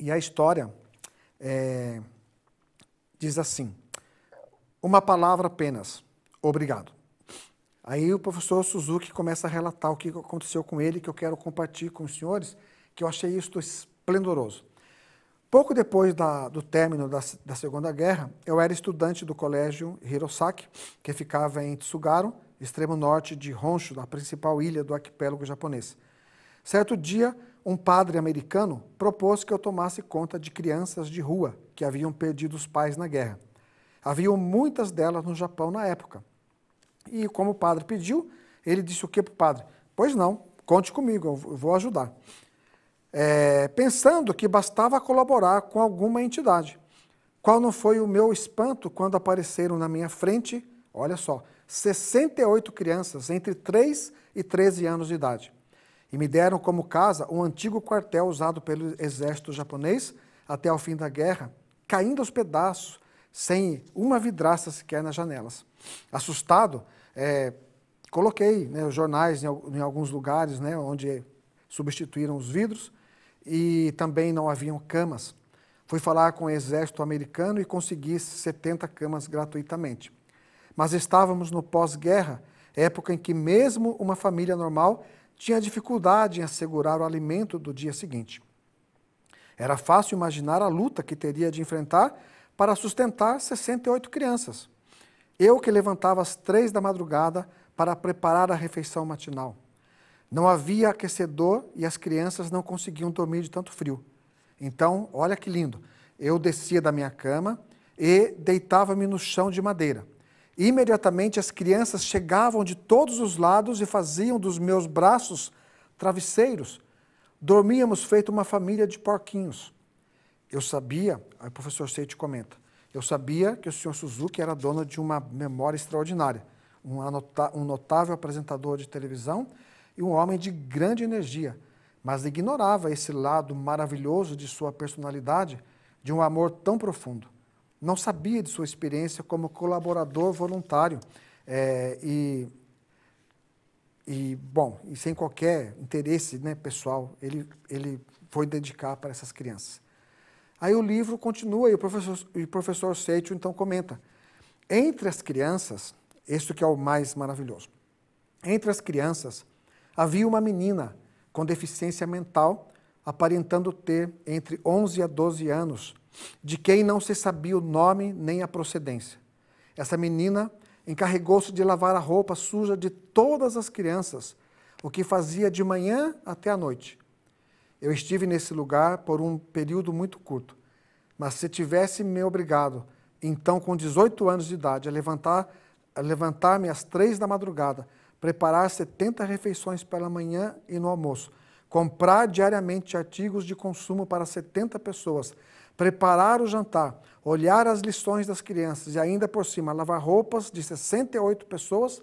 E a história é, diz assim: uma palavra apenas, obrigado. Aí o professor Suzuki começa a relatar o que aconteceu com ele, que eu quero compartilhar com os senhores, que eu achei isto esplendoroso. Pouco depois da, do término da, da Segunda Guerra, eu era estudante do colégio Hirosaki, que ficava em Tsugaru, extremo norte de Honshu, a principal ilha do arquipélago japonês. Certo dia, um padre americano propôs que eu tomasse conta de crianças de rua que haviam perdido os pais na guerra. Havia muitas delas no Japão na época. E como o padre pediu, ele disse o que para o padre? Pois não, conte comigo, eu vou ajudar. É, pensando que bastava colaborar com alguma entidade. Qual não foi o meu espanto quando apareceram na minha frente, olha só, 68 crianças entre 3 e 13 anos de idade e me deram como casa um antigo quartel usado pelo exército japonês até o fim da guerra, caindo aos pedaços, sem uma vidraça sequer nas janelas. Assustado, é, coloquei né, os jornais em, em alguns lugares né, onde substituíram os vidros e também não haviam camas. Fui falar com o exército americano e consegui 70 camas gratuitamente mas estávamos no pós-guerra, época em que mesmo uma família normal tinha dificuldade em assegurar o alimento do dia seguinte. Era fácil imaginar a luta que teria de enfrentar para sustentar 68 crianças. Eu que levantava às três da madrugada para preparar a refeição matinal. Não havia aquecedor e as crianças não conseguiam dormir de tanto frio. Então, olha que lindo, eu descia da minha cama e deitava-me no chão de madeira. Imediatamente as crianças chegavam de todos os lados e faziam dos meus braços travesseiros. Dormíamos feito uma família de porquinhos. Eu sabia, aí o professor Seite comenta, eu sabia que o senhor Suzuki era dono de uma memória extraordinária, um, um notável apresentador de televisão e um homem de grande energia, mas ignorava esse lado maravilhoso de sua personalidade, de um amor tão profundo não sabia de sua experiência como colaborador voluntário é, e, e, bom, e sem qualquer interesse né, pessoal, ele, ele foi dedicar para essas crianças. Aí o livro continua e o professor, e o professor Seixo então comenta, entre as crianças, isso que é o mais maravilhoso, entre as crianças havia uma menina com deficiência mental aparentando ter entre 11 a 12 anos, de quem não se sabia o nome nem a procedência. Essa menina encarregou-se de lavar a roupa suja de todas as crianças, o que fazia de manhã até à noite. Eu estive nesse lugar por um período muito curto, mas se tivesse me obrigado, então com 18 anos de idade, a levantar a levantar-me às três da madrugada, preparar 70 refeições pela manhã e no almoço, comprar diariamente artigos de consumo para 70 pessoas, preparar o jantar, olhar as lições das crianças e ainda por cima lavar roupas de 68 pessoas,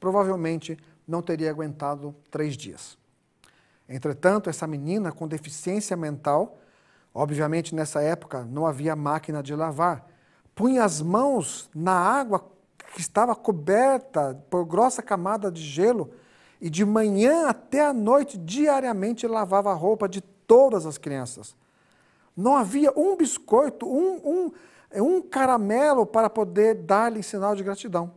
provavelmente não teria aguentado três dias. Entretanto, essa menina com deficiência mental, obviamente nessa época não havia máquina de lavar, punha as mãos na água que estava coberta por grossa camada de gelo e de manhã até a noite diariamente lavava a roupa de todas as crianças. Não havia um biscoito, um, um, um caramelo para poder dar-lhe sinal de gratidão.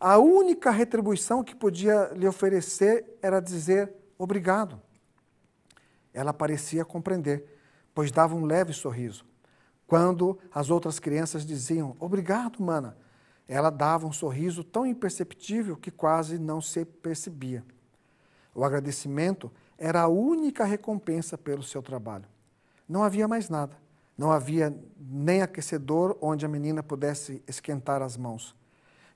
A única retribuição que podia lhe oferecer era dizer obrigado. Ela parecia compreender, pois dava um leve sorriso. Quando as outras crianças diziam obrigado, mana, ela dava um sorriso tão imperceptível que quase não se percebia. O agradecimento era a única recompensa pelo seu trabalho. Não havia mais nada. Não havia nem aquecedor onde a menina pudesse esquentar as mãos.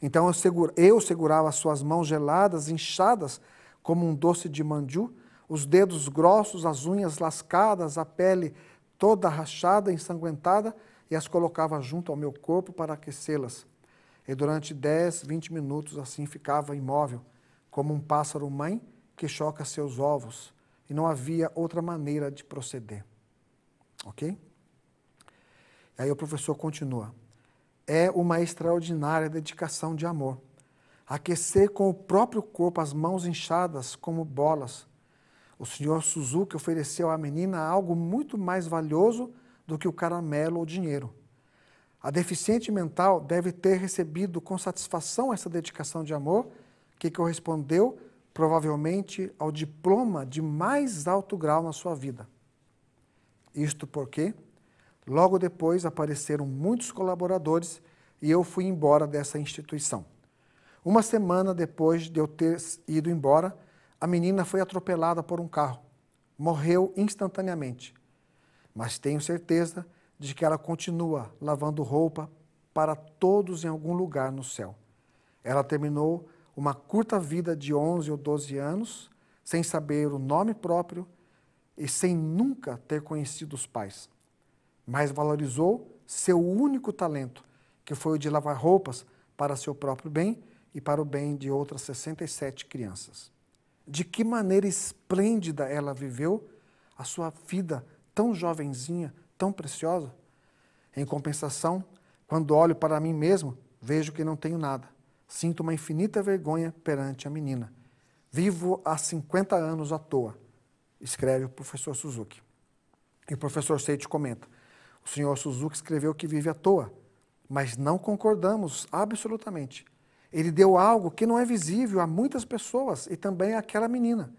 Então eu, segura, eu segurava suas mãos geladas, inchadas, como um doce de mandiu, os dedos grossos, as unhas lascadas, a pele toda rachada, ensanguentada, e as colocava junto ao meu corpo para aquecê-las. E durante 10, 20 minutos assim ficava imóvel, como um pássaro mãe que choca seus ovos, e não havia outra maneira de proceder. Ok? Aí o professor continua. É uma extraordinária dedicação de amor. Aquecer com o próprio corpo as mãos inchadas como bolas. O senhor Suzuki ofereceu à menina algo muito mais valioso do que o caramelo ou dinheiro. A deficiente mental deve ter recebido com satisfação essa dedicação de amor, que correspondeu provavelmente ao diploma de mais alto grau na sua vida. Isto porque, logo depois, apareceram muitos colaboradores e eu fui embora dessa instituição. Uma semana depois de eu ter ido embora, a menina foi atropelada por um carro. Morreu instantaneamente. Mas tenho certeza de que ela continua lavando roupa para todos em algum lugar no céu. Ela terminou uma curta vida de 11 ou 12 anos, sem saber o nome próprio e sem nunca ter conhecido os pais. Mas valorizou seu único talento, que foi o de lavar roupas para seu próprio bem e para o bem de outras 67 crianças. De que maneira esplêndida ela viveu a sua vida tão jovenzinha, tão preciosa? Em compensação, quando olho para mim mesmo, vejo que não tenho nada. Sinto uma infinita vergonha perante a menina. Vivo há 50 anos à toa escreve o professor Suzuki. E o professor Seite comenta: o senhor Suzuki escreveu que vive à toa, mas não concordamos absolutamente. Ele deu algo que não é visível a muitas pessoas e também àquela menina.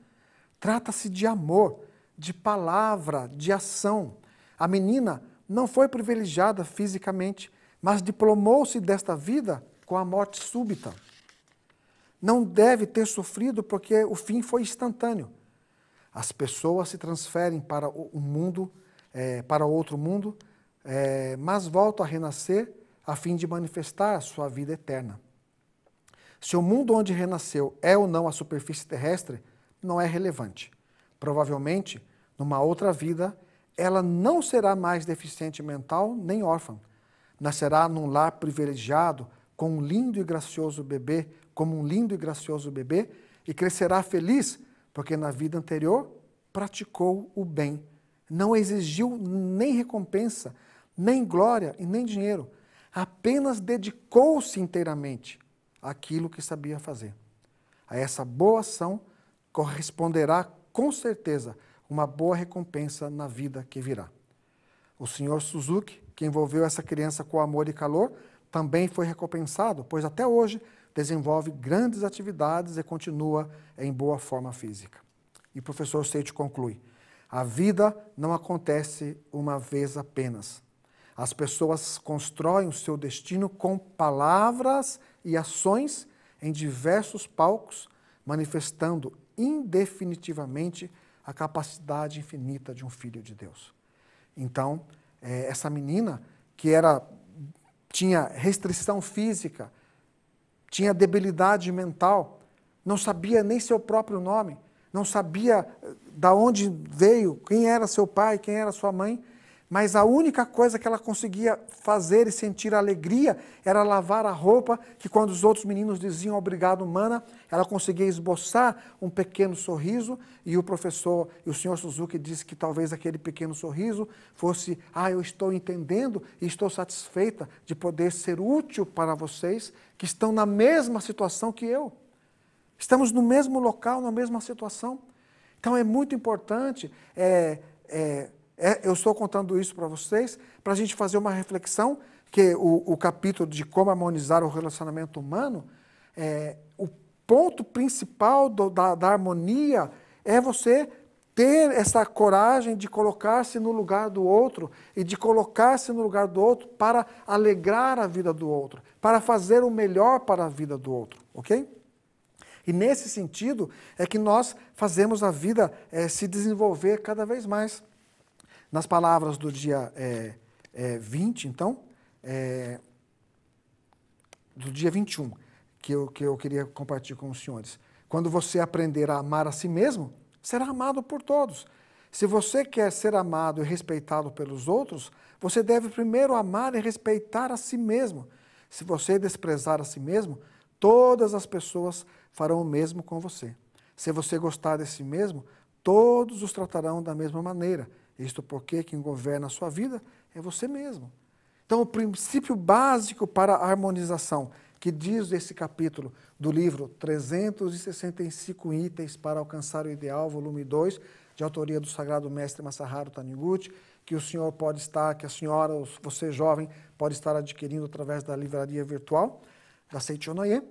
Trata-se de amor, de palavra, de ação. A menina não foi privilegiada fisicamente, mas diplomou-se desta vida com a morte súbita. Não deve ter sofrido porque o fim foi instantâneo. As pessoas se transferem para o mundo, é, para outro mundo, é, mas voltam a renascer a fim de manifestar sua vida eterna. Se o mundo onde renasceu é ou não a superfície terrestre, não é relevante. Provavelmente, numa outra vida, ela não será mais deficiente mental nem órfã. Nascerá num lar privilegiado, com um lindo e gracioso bebê, como um lindo e gracioso bebê, e crescerá feliz porque na vida anterior praticou o bem, não exigiu nem recompensa, nem glória e nem dinheiro, apenas dedicou-se inteiramente àquilo que sabia fazer. A essa boa ação corresponderá com certeza uma boa recompensa na vida que virá. O senhor Suzuki, que envolveu essa criança com amor e calor, também foi recompensado, pois até hoje desenvolve grandes atividades e continua em boa forma física. E o professor Seite conclui: a vida não acontece uma vez apenas. As pessoas constroem o seu destino com palavras e ações em diversos palcos, manifestando indefinitivamente a capacidade infinita de um filho de Deus. Então, eh, essa menina que era tinha restrição física, tinha debilidade mental, não sabia nem seu próprio nome, não sabia eh, da onde veio, quem era seu pai, quem era sua mãe. Mas a única coisa que ela conseguia fazer e sentir alegria era lavar a roupa, que quando os outros meninos diziam obrigado, mana, ela conseguia esboçar um pequeno sorriso, e o professor, e o senhor Suzuki disse que talvez aquele pequeno sorriso fosse, ah, eu estou entendendo e estou satisfeita de poder ser útil para vocês que estão na mesma situação que eu. Estamos no mesmo local, na mesma situação. Então é muito importante é, é, é, eu estou contando isso para vocês, para a gente fazer uma reflexão, que o, o, capítulo de como harmonizar o relacionamento humano, é, o ponto principal do, da, da harmonia é você ter essa coragem de colocar-se no lugar do outro e de colocar-se no lugar do outro para alegrar a vida do outro, para fazer o melhor para a vida do outro, ok? E nesse sentido é que nós fazemos a vida é, se desenvolver cada vez mais. Nas palavras do dia é, é, 20, então, é, do dia 21, que eu, que eu queria compartilhar com os senhores. Quando você aprender a amar a si mesmo, será amado por todos. Se você quer ser amado e respeitado pelos outros, você deve primeiro amar e respeitar a si mesmo. Se você desprezar a si mesmo, todas as pessoas farão o mesmo com você. Se você gostar de si mesmo, todos os tratarão da mesma maneira. Isto porque quem governa a sua vida é você mesmo. Então, o princípio básico para a harmonização que diz esse capítulo do livro 365 itens para alcançar o ideal, volume 2, de autoria do sagrado mestre Masaharu Taniguchi, que o senhor pode estar, que a senhora, você jovem, pode estar adquirindo através da livraria virtual da Seichonoye.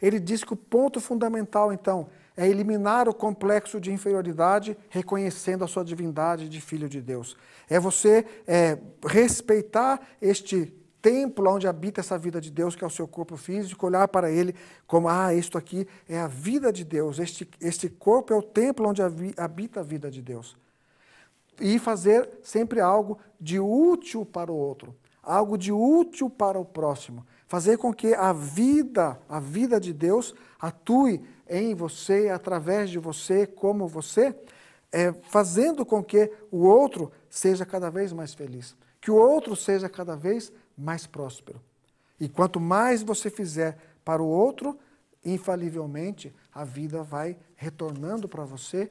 Ele diz que o ponto fundamental, então, é eliminar o complexo de inferioridade, reconhecendo a sua divindade de filho de Deus. É você é, respeitar este templo onde habita essa vida de Deus, que é o seu corpo físico, olhar para ele como, ah, isto aqui é a vida de Deus, este, este corpo é o templo onde habita a vida de Deus. E fazer sempre algo de útil para o outro, algo de útil para o próximo. Fazer com que a vida, a vida de Deus, atue em você, através de você, como você, é, fazendo com que o outro seja cada vez mais feliz, que o outro seja cada vez mais próspero. E quanto mais você fizer para o outro, infalivelmente a vida vai retornando para você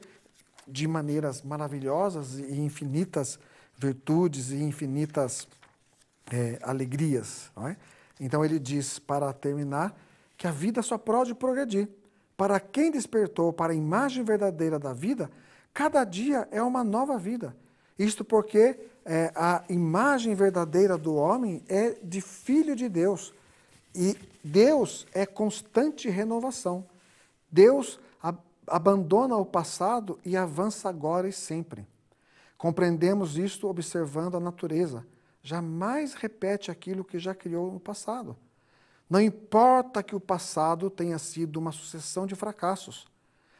de maneiras maravilhosas e infinitas virtudes e infinitas é, alegrias. É? Então ele diz, para terminar, que a vida só pode progredir. Para quem despertou para a imagem verdadeira da vida, cada dia é uma nova vida. Isto porque é, a imagem verdadeira do homem é de filho de Deus. E Deus é constante renovação. Deus ab abandona o passado e avança agora e sempre. Compreendemos isto observando a natureza. Jamais repete aquilo que já criou no passado. Não importa que o passado tenha sido uma sucessão de fracassos.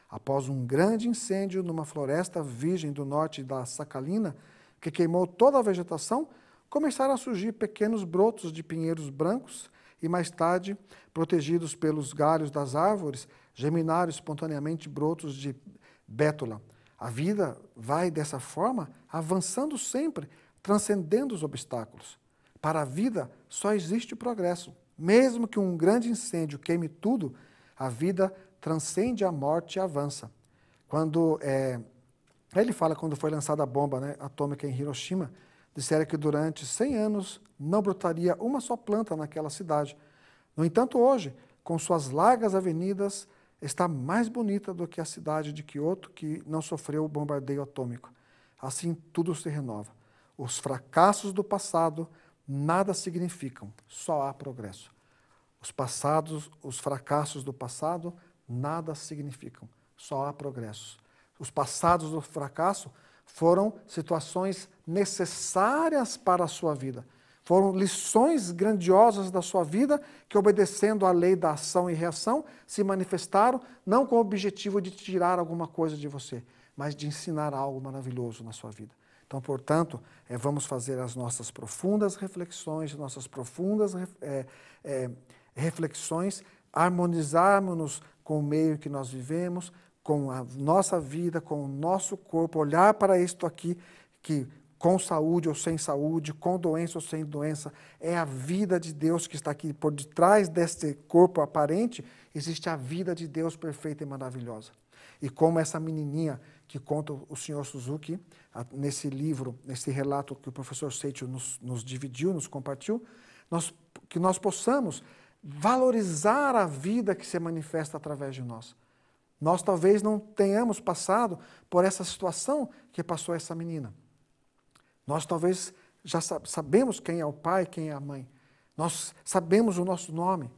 Após um grande incêndio numa floresta virgem do norte da Sacalina, que queimou toda a vegetação, começaram a surgir pequenos brotos de pinheiros brancos e, mais tarde, protegidos pelos galhos das árvores, germinaram espontaneamente brotos de bétula. A vida vai dessa forma, avançando sempre, transcendendo os obstáculos. Para a vida só existe o progresso. Mesmo que um grande incêndio queime tudo, a vida transcende a morte e avança. Quando é, ele fala quando foi lançada a bomba né, atômica em Hiroshima, disseram que durante 100 anos não brotaria uma só planta naquela cidade. No entanto, hoje, com suas largas avenidas, está mais bonita do que a cidade de Kyoto, que não sofreu o bombardeio atômico. Assim, tudo se renova. Os fracassos do passado nada significam, só há progresso. Os passados, os fracassos do passado, nada significam, só há progresso. Os passados do fracasso foram situações necessárias para a sua vida. Foram lições grandiosas da sua vida que, obedecendo à lei da ação e reação, se manifestaram não com o objetivo de tirar alguma coisa de você, mas de ensinar algo maravilhoso na sua vida. Então, portanto, é, vamos fazer as nossas profundas reflexões, nossas profundas é, é, reflexões, harmonizarmos-nos com o meio que nós vivemos, com a nossa vida, com o nosso corpo, olhar para isto aqui, que com saúde ou sem saúde, com doença ou sem doença, é a vida de Deus que está aqui. Por detrás deste corpo aparente, existe a vida de Deus perfeita e maravilhosa. E como essa menininha que conta o senhor Suzuki nesse livro, nesse relato que o professor Seitio nos, nos dividiu, nos compartilhou, nós, que nós possamos valorizar a vida que se manifesta através de nós. Nós talvez não tenhamos passado por essa situação que passou essa menina. Nós talvez já sabemos quem é o pai, quem é a mãe. Nós sabemos o nosso nome.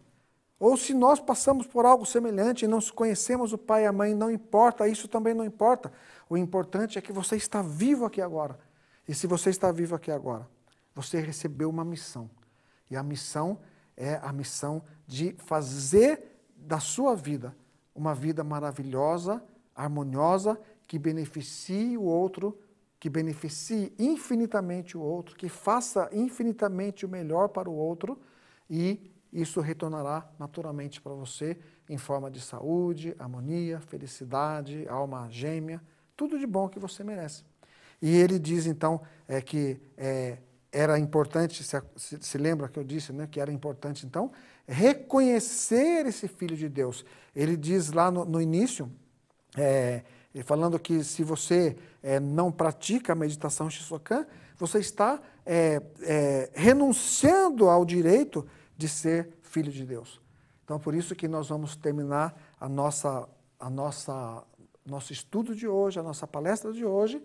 Ou se nós passamos por algo semelhante e não conhecemos o pai e a mãe, não importa, isso também não importa. O importante é que você está vivo aqui agora. E se você está vivo aqui agora, você recebeu uma missão. E a missão é a missão de fazer da sua vida uma vida maravilhosa, harmoniosa, que beneficie o outro, que beneficie infinitamente o outro, que faça infinitamente o melhor para o outro e isso retornará naturalmente para você em forma de saúde, harmonia, felicidade, alma gêmea, tudo de bom que você merece. E ele diz então é, que é, era importante, se, se, lembra que eu disse né, que era importante então reconhecer esse filho de Deus. Ele diz lá no, no início, é, falando que se você é, não pratica a meditação Shisokan, você está é, é, renunciando ao direito de ser filho de Deus. Então, por isso que nós vamos terminar a nossa, a nossa, nosso estudo de hoje, a nossa palestra de hoje,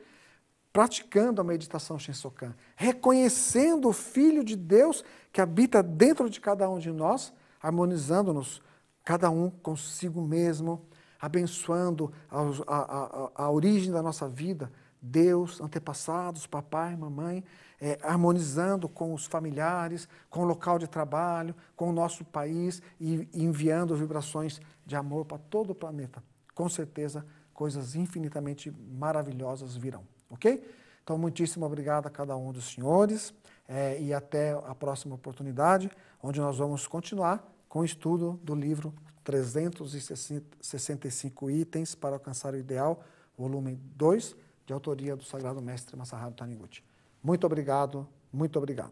praticando a meditação Shinsokan, reconhecendo o Filho de Deus que habita dentro de cada um de nós, harmonizando-nos, cada um consigo mesmo, abençoando a, a, a, a origem da nossa vida, Deus, antepassados, papai, mamãe, é, harmonizando com os familiares, com o local de trabalho, com o nosso país e, enviando vibrações de amor para todo o planeta. Com certeza, coisas infinitamente maravilhosas virão, ok? Então, muitíssimo obrigado a cada um dos senhores é, e até a próxima oportunidade, onde nós vamos continuar com o estudo do livro 365 Itens para Alcançar o Ideal, volume 2, de autoria do Sagrado Mestre Masaharu Taniguchi. Muito obrigado, muito obrigado.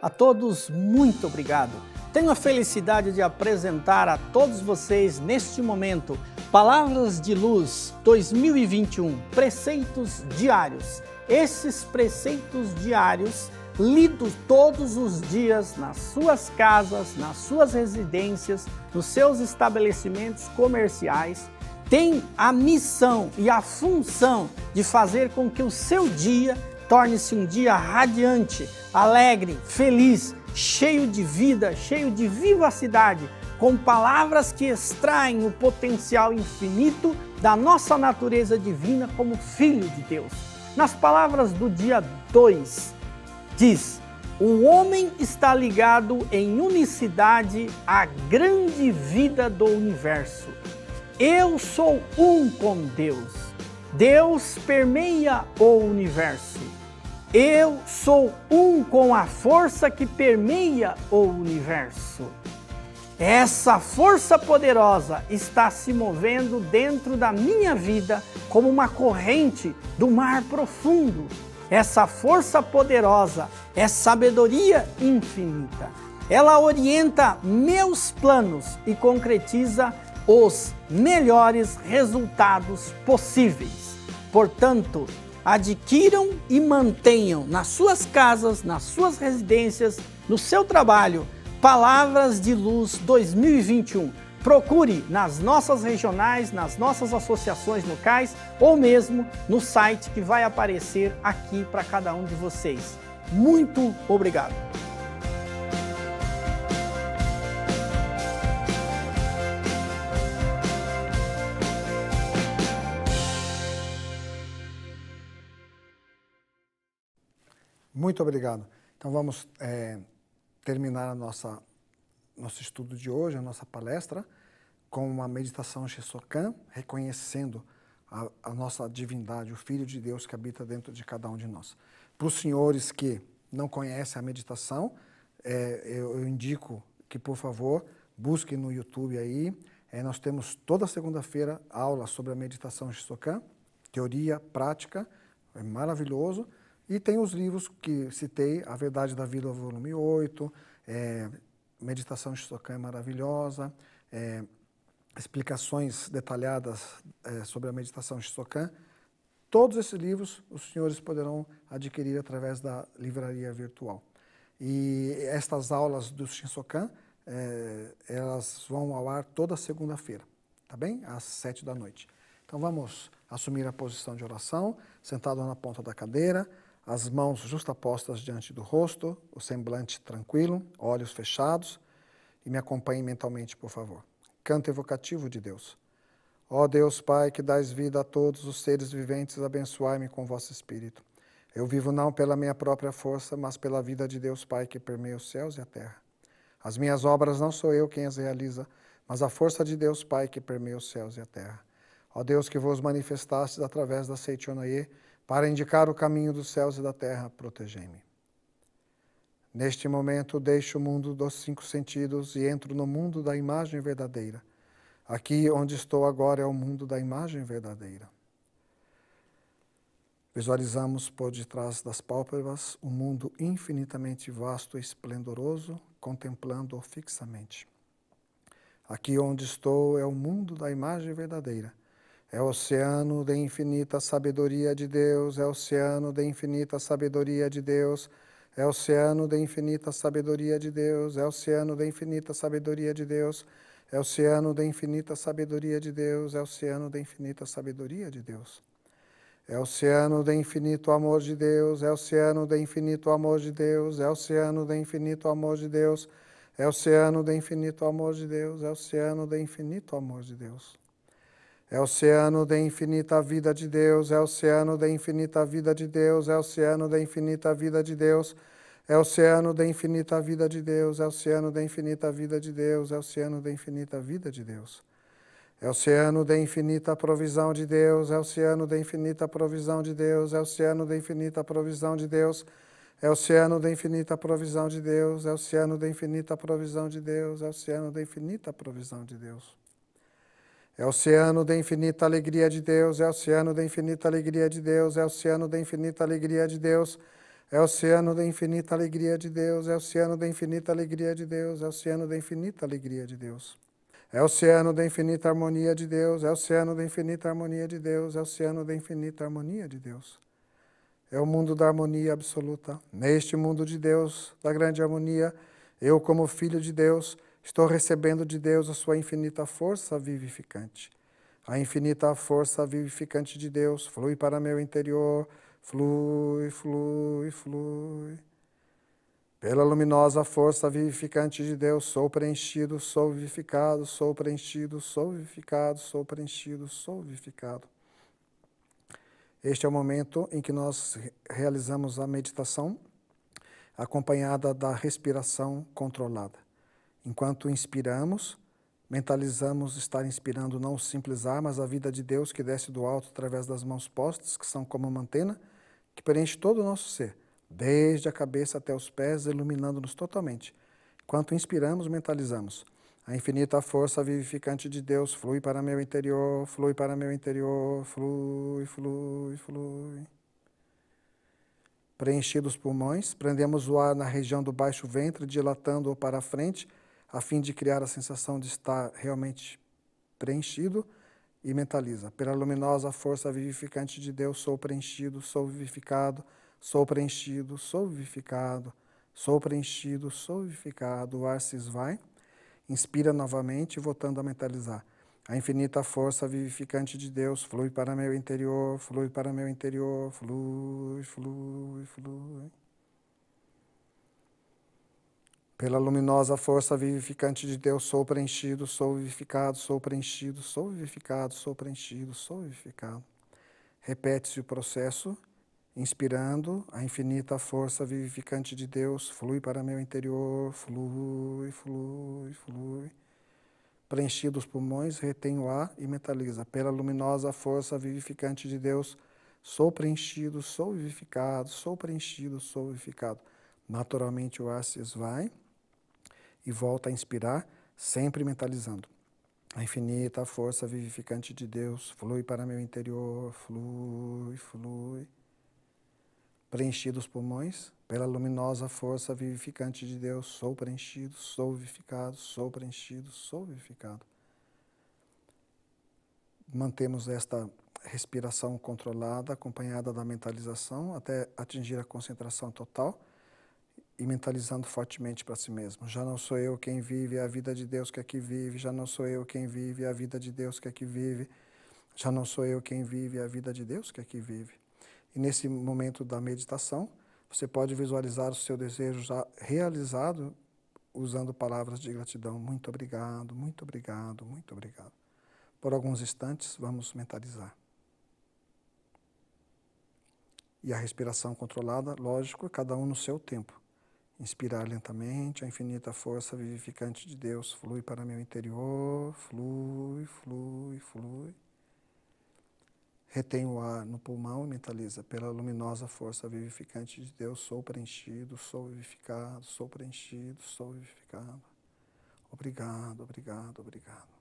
A todos, muito obrigado. Tenho a felicidade de apresentar a todos vocês, neste momento, Palavras de Luz 2021 Preceitos Diários. Esses preceitos diários, lidos todos os dias nas suas casas, nas suas residências, nos seus estabelecimentos comerciais, tem a missão e a função de fazer com que o seu dia torne-se um dia radiante, alegre, feliz, cheio de vida, cheio de vivacidade, com palavras que extraem o potencial infinito da nossa natureza divina como filho de Deus. Nas palavras do dia 2, diz: O homem está ligado em unicidade à grande vida do universo eu sou um com Deus. Deus permeia o universo. Eu sou um com a força que permeia o universo. Essa força poderosa está se movendo dentro da minha vida como uma corrente do mar profundo. Essa força poderosa é sabedoria infinita. Ela orienta meus planos e concretiza os melhores resultados possíveis. Portanto, adquiram e mantenham nas suas casas, nas suas residências, no seu trabalho, Palavras de Luz 2021. Procure nas nossas regionais, nas nossas associações locais ou mesmo no site que vai aparecer aqui para cada um de vocês. Muito obrigado! Muito obrigado. Então vamos é, terminar a nossa nosso estudo de hoje, a nossa palestra, com uma meditação Shesokan, reconhecendo a, a, nossa divindade, o Filho de Deus que habita dentro de cada um de nós. Para os senhores que não conhecem a meditação, é, eu, eu, indico que, por favor, busquem no YouTube aí. É, nós temos toda segunda-feira aula sobre a meditação Shisokan, teoria, prática, é maravilhoso. E tem os livros que citei, A Verdade da Vida, volume 8, é, Meditação Shotokan é maravilhosa, é, explicações detalhadas é, sobre a meditação Shotokan. Todos esses livros os senhores poderão adquirir através da livraria virtual. E estas aulas do Shinsokan, é, elas vão ao ar toda segunda-feira, tá bem? Às sete da noite. Então vamos assumir a posição de oração, sentado na ponta da cadeira, as mãos justapostas diante do rosto, o semblante tranquilo, olhos fechados, e me acompanhe mentalmente, por favor. Canto evocativo de Deus. Ó Deus Pai, que dais vida a todos os seres viventes, abençoai-me com vosso espírito. Eu vivo não pela minha própria força, mas pela vida de Deus Pai, que permeia os céus e a terra. As minhas obras não sou eu quem as realiza, mas a força de Deus Pai, que permeia os céus e a terra. Ó Deus, que vos manifestastes através da Seitonoye, para indicar o caminho dos céus e da terra, protegei-me. Neste momento, deixo o mundo dos cinco sentidos e entro no mundo da imagem verdadeira. Aqui onde estou agora é o mundo da imagem verdadeira. Visualizamos por detrás das pálpebras um mundo infinitamente vasto e esplendoroso, contemplando-o fixamente. Aqui onde estou é o mundo da imagem verdadeira. É oceano da infinita sabedoria de Deus, é oceano da infinita sabedoria de Deus, é oceano da infinita sabedoria de Deus, é oceano da infinita sabedoria de Deus, é oceano da infinita sabedoria de Deus, é oceano da infinita sabedoria de Deus. É oceano do infinito amor de Deus, é oceano do infinito amor de Deus, é oceano do infinito amor de Deus, é oceano do infinito amor de Deus, é oceano do infinito amor de Deus. É oceano da infinita vida de Deus, é oceano da infinita vida de Deus, é oceano da infinita vida de Deus, é oceano da infinita vida de Deus, é oceano da infinita vida de Deus, é oceano da infinita vida de Deus. É oceano da infinita provisão de Deus, é oceano da infinita provisão de Deus, é oceano da infinita provisão de Deus, é oceano da infinita provisão de Deus, é oceano da infinita provisão de Deus, é oceano da infinita provisão de Deus. É oceano da infinita alegria de Deus, é oceano da infinita alegria de Deus, é oceano da infinita alegria de Deus, é oceano da infinita alegria de Deus, é oceano da infinita alegria de Deus, é oceano da infinita alegria de Deus. É oceano da infinita harmonia de Deus, é oceano da infinita harmonia de Deus, é oceano da infinita harmonia de Deus. É o mundo da harmonia absoluta. Neste mundo de Deus, da grande harmonia, eu como filho de Deus, Estou recebendo de Deus a sua infinita força vivificante. A infinita força vivificante de Deus flui para meu interior, flui, flui, flui. Pela luminosa força vivificante de Deus, sou preenchido, sou vivificado, sou preenchido, sou vivificado, sou preenchido, sou vivificado. Este é o momento em que nós realizamos a meditação acompanhada da respiração controlada. Enquanto inspiramos, mentalizamos estar inspirando não o simples ar, mas a vida de Deus que desce do alto através das mãos postas, que são como uma antena, que preenche todo o nosso ser, desde a cabeça até os pés, iluminando-nos totalmente. Enquanto inspiramos, mentalizamos. A infinita força vivificante de Deus flui para meu interior, flui para meu interior, flui, flui, flui. Preenchidos os pulmões, prendemos o ar na região do baixo ventre, dilatando-o para a frente a fim de criar a sensação de estar realmente preenchido, e mentaliza. Pela luminosa força vivificante de Deus, sou preenchido, sou vivificado, sou preenchido, sou vivificado, sou preenchido, sou vivificado. O ar se esvai, inspira novamente, voltando a mentalizar. A infinita força vivificante de Deus flui para meu interior, flui para meu interior, flui, flui, flui. Pela luminosa força vivificante de Deus, sou preenchido, sou vivificado, sou preenchido, sou vivificado, sou preenchido, sou vivificado. Repete-se o processo, inspirando, a infinita força vivificante de Deus flui para meu interior, flui, flui, flui. Preenchido os pulmões, retenho o ar e metaliza. Pela luminosa força vivificante de Deus, sou preenchido, sou vivificado, sou preenchido, sou vivificado. Naturalmente o ar se esvai e volta a inspirar, sempre mentalizando. A infinita força vivificante de Deus flui para meu interior, flui, flui. Preenchido os pulmões, pela luminosa força vivificante de Deus, sou preenchido, sou vivificado, sou preenchido, sou vivificado. Mantemos esta respiração controlada, acompanhada da mentalização, até atingir a concentração total e mentalizando fortemente para si mesmo. Já não sou eu quem vive, é a vida de Deus que aqui vive. Já não sou eu quem vive, é a vida de Deus que aqui vive. Já não sou eu quem vive, é a vida de Deus que aqui vive. E nesse momento da meditação, você pode visualizar o seu desejo já realizado usando palavras de gratidão. Muito obrigado, muito obrigado, muito obrigado. Por alguns instantes, vamos mentalizar. E a respiração controlada, lógico, cada um no seu tempo Inspirar lentamente, a infinita força vivificante de Deus flui para meu interior, flui, flui, flui. Retém o ar no pulmão e mentaliza. Pela luminosa força vivificante de Deus, sou preenchido, sou vivificado, sou preenchido, sou vivificado. Obrigado, obrigado, obrigado.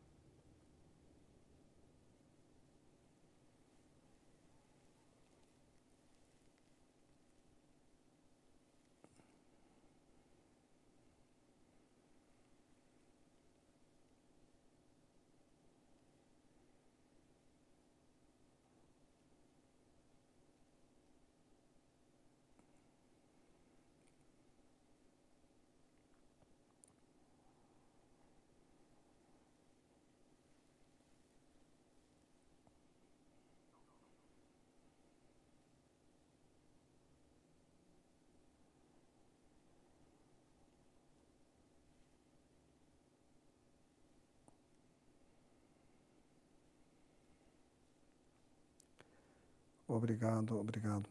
Obrigado, obrigado.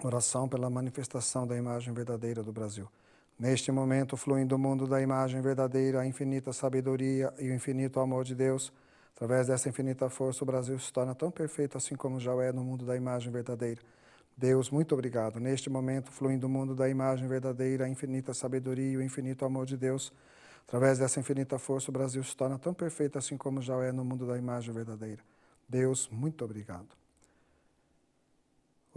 Oração pela manifestação da imagem verdadeira do Brasil. Neste momento, fluindo o mundo da imagem verdadeira, a infinita sabedoria e o infinito amor de Deus, através dessa infinita força, o Brasil se torna tão perfeito assim como já é no mundo da imagem verdadeira. Deus, muito obrigado. Neste momento, fluindo o mundo da imagem verdadeira, a infinita sabedoria e o infinito amor de Deus, através dessa infinita força, o Brasil se torna tão perfeito assim como já é no mundo da imagem verdadeira. Deus, muito obrigado.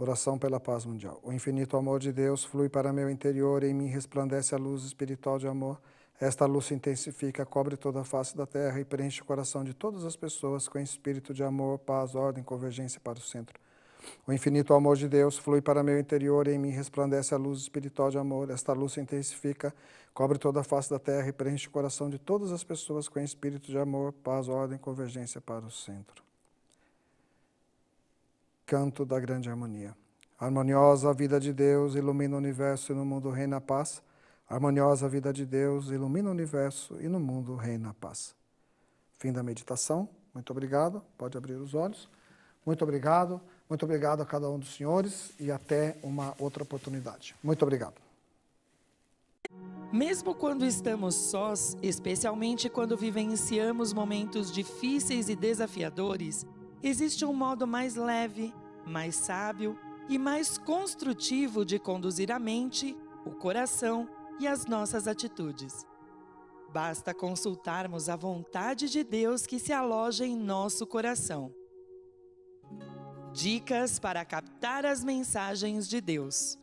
Oração pela paz mundial. O infinito amor de Deus flui para meu interior e em mim resplandece a luz espiritual de amor. Esta luz se intensifica, cobre toda a face da terra e preenche o coração de todas as pessoas com espírito de amor, paz, ordem, convergência para o centro. O infinito amor de Deus flui para meu interior e em mim resplandece a luz espiritual de amor. Esta luz se intensifica, cobre toda a face da terra e preenche o coração de todas as pessoas com espírito de amor, paz, ordem, convergência para o centro canto da grande harmonia. Harmoniosa a vida de Deus ilumina o universo e no mundo reina a paz. Harmoniosa a vida de Deus ilumina o universo e no mundo reina a paz. Fim da meditação. Muito obrigado. Pode abrir os olhos. Muito obrigado. Muito obrigado a cada um dos senhores e até uma outra oportunidade. Muito obrigado. Mesmo quando estamos sós, especialmente quando vivenciamos momentos difíceis e desafiadores, existe um modo mais leve mais sábio e mais construtivo de conduzir a mente, o coração e as nossas atitudes. Basta consultarmos a vontade de Deus que se aloja em nosso coração. Dicas para captar as mensagens de Deus.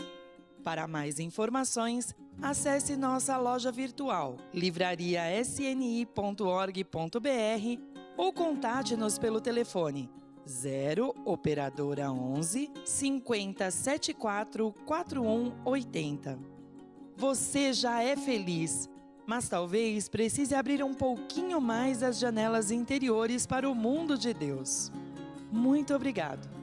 Para mais informações, acesse nossa loja virtual livrariasni.org.br ou contate-nos pelo telefone 0 operadora 11 5074 4180. Você já é feliz, mas talvez precise abrir um pouquinho mais as janelas interiores para o mundo de Deus. Muito obrigado.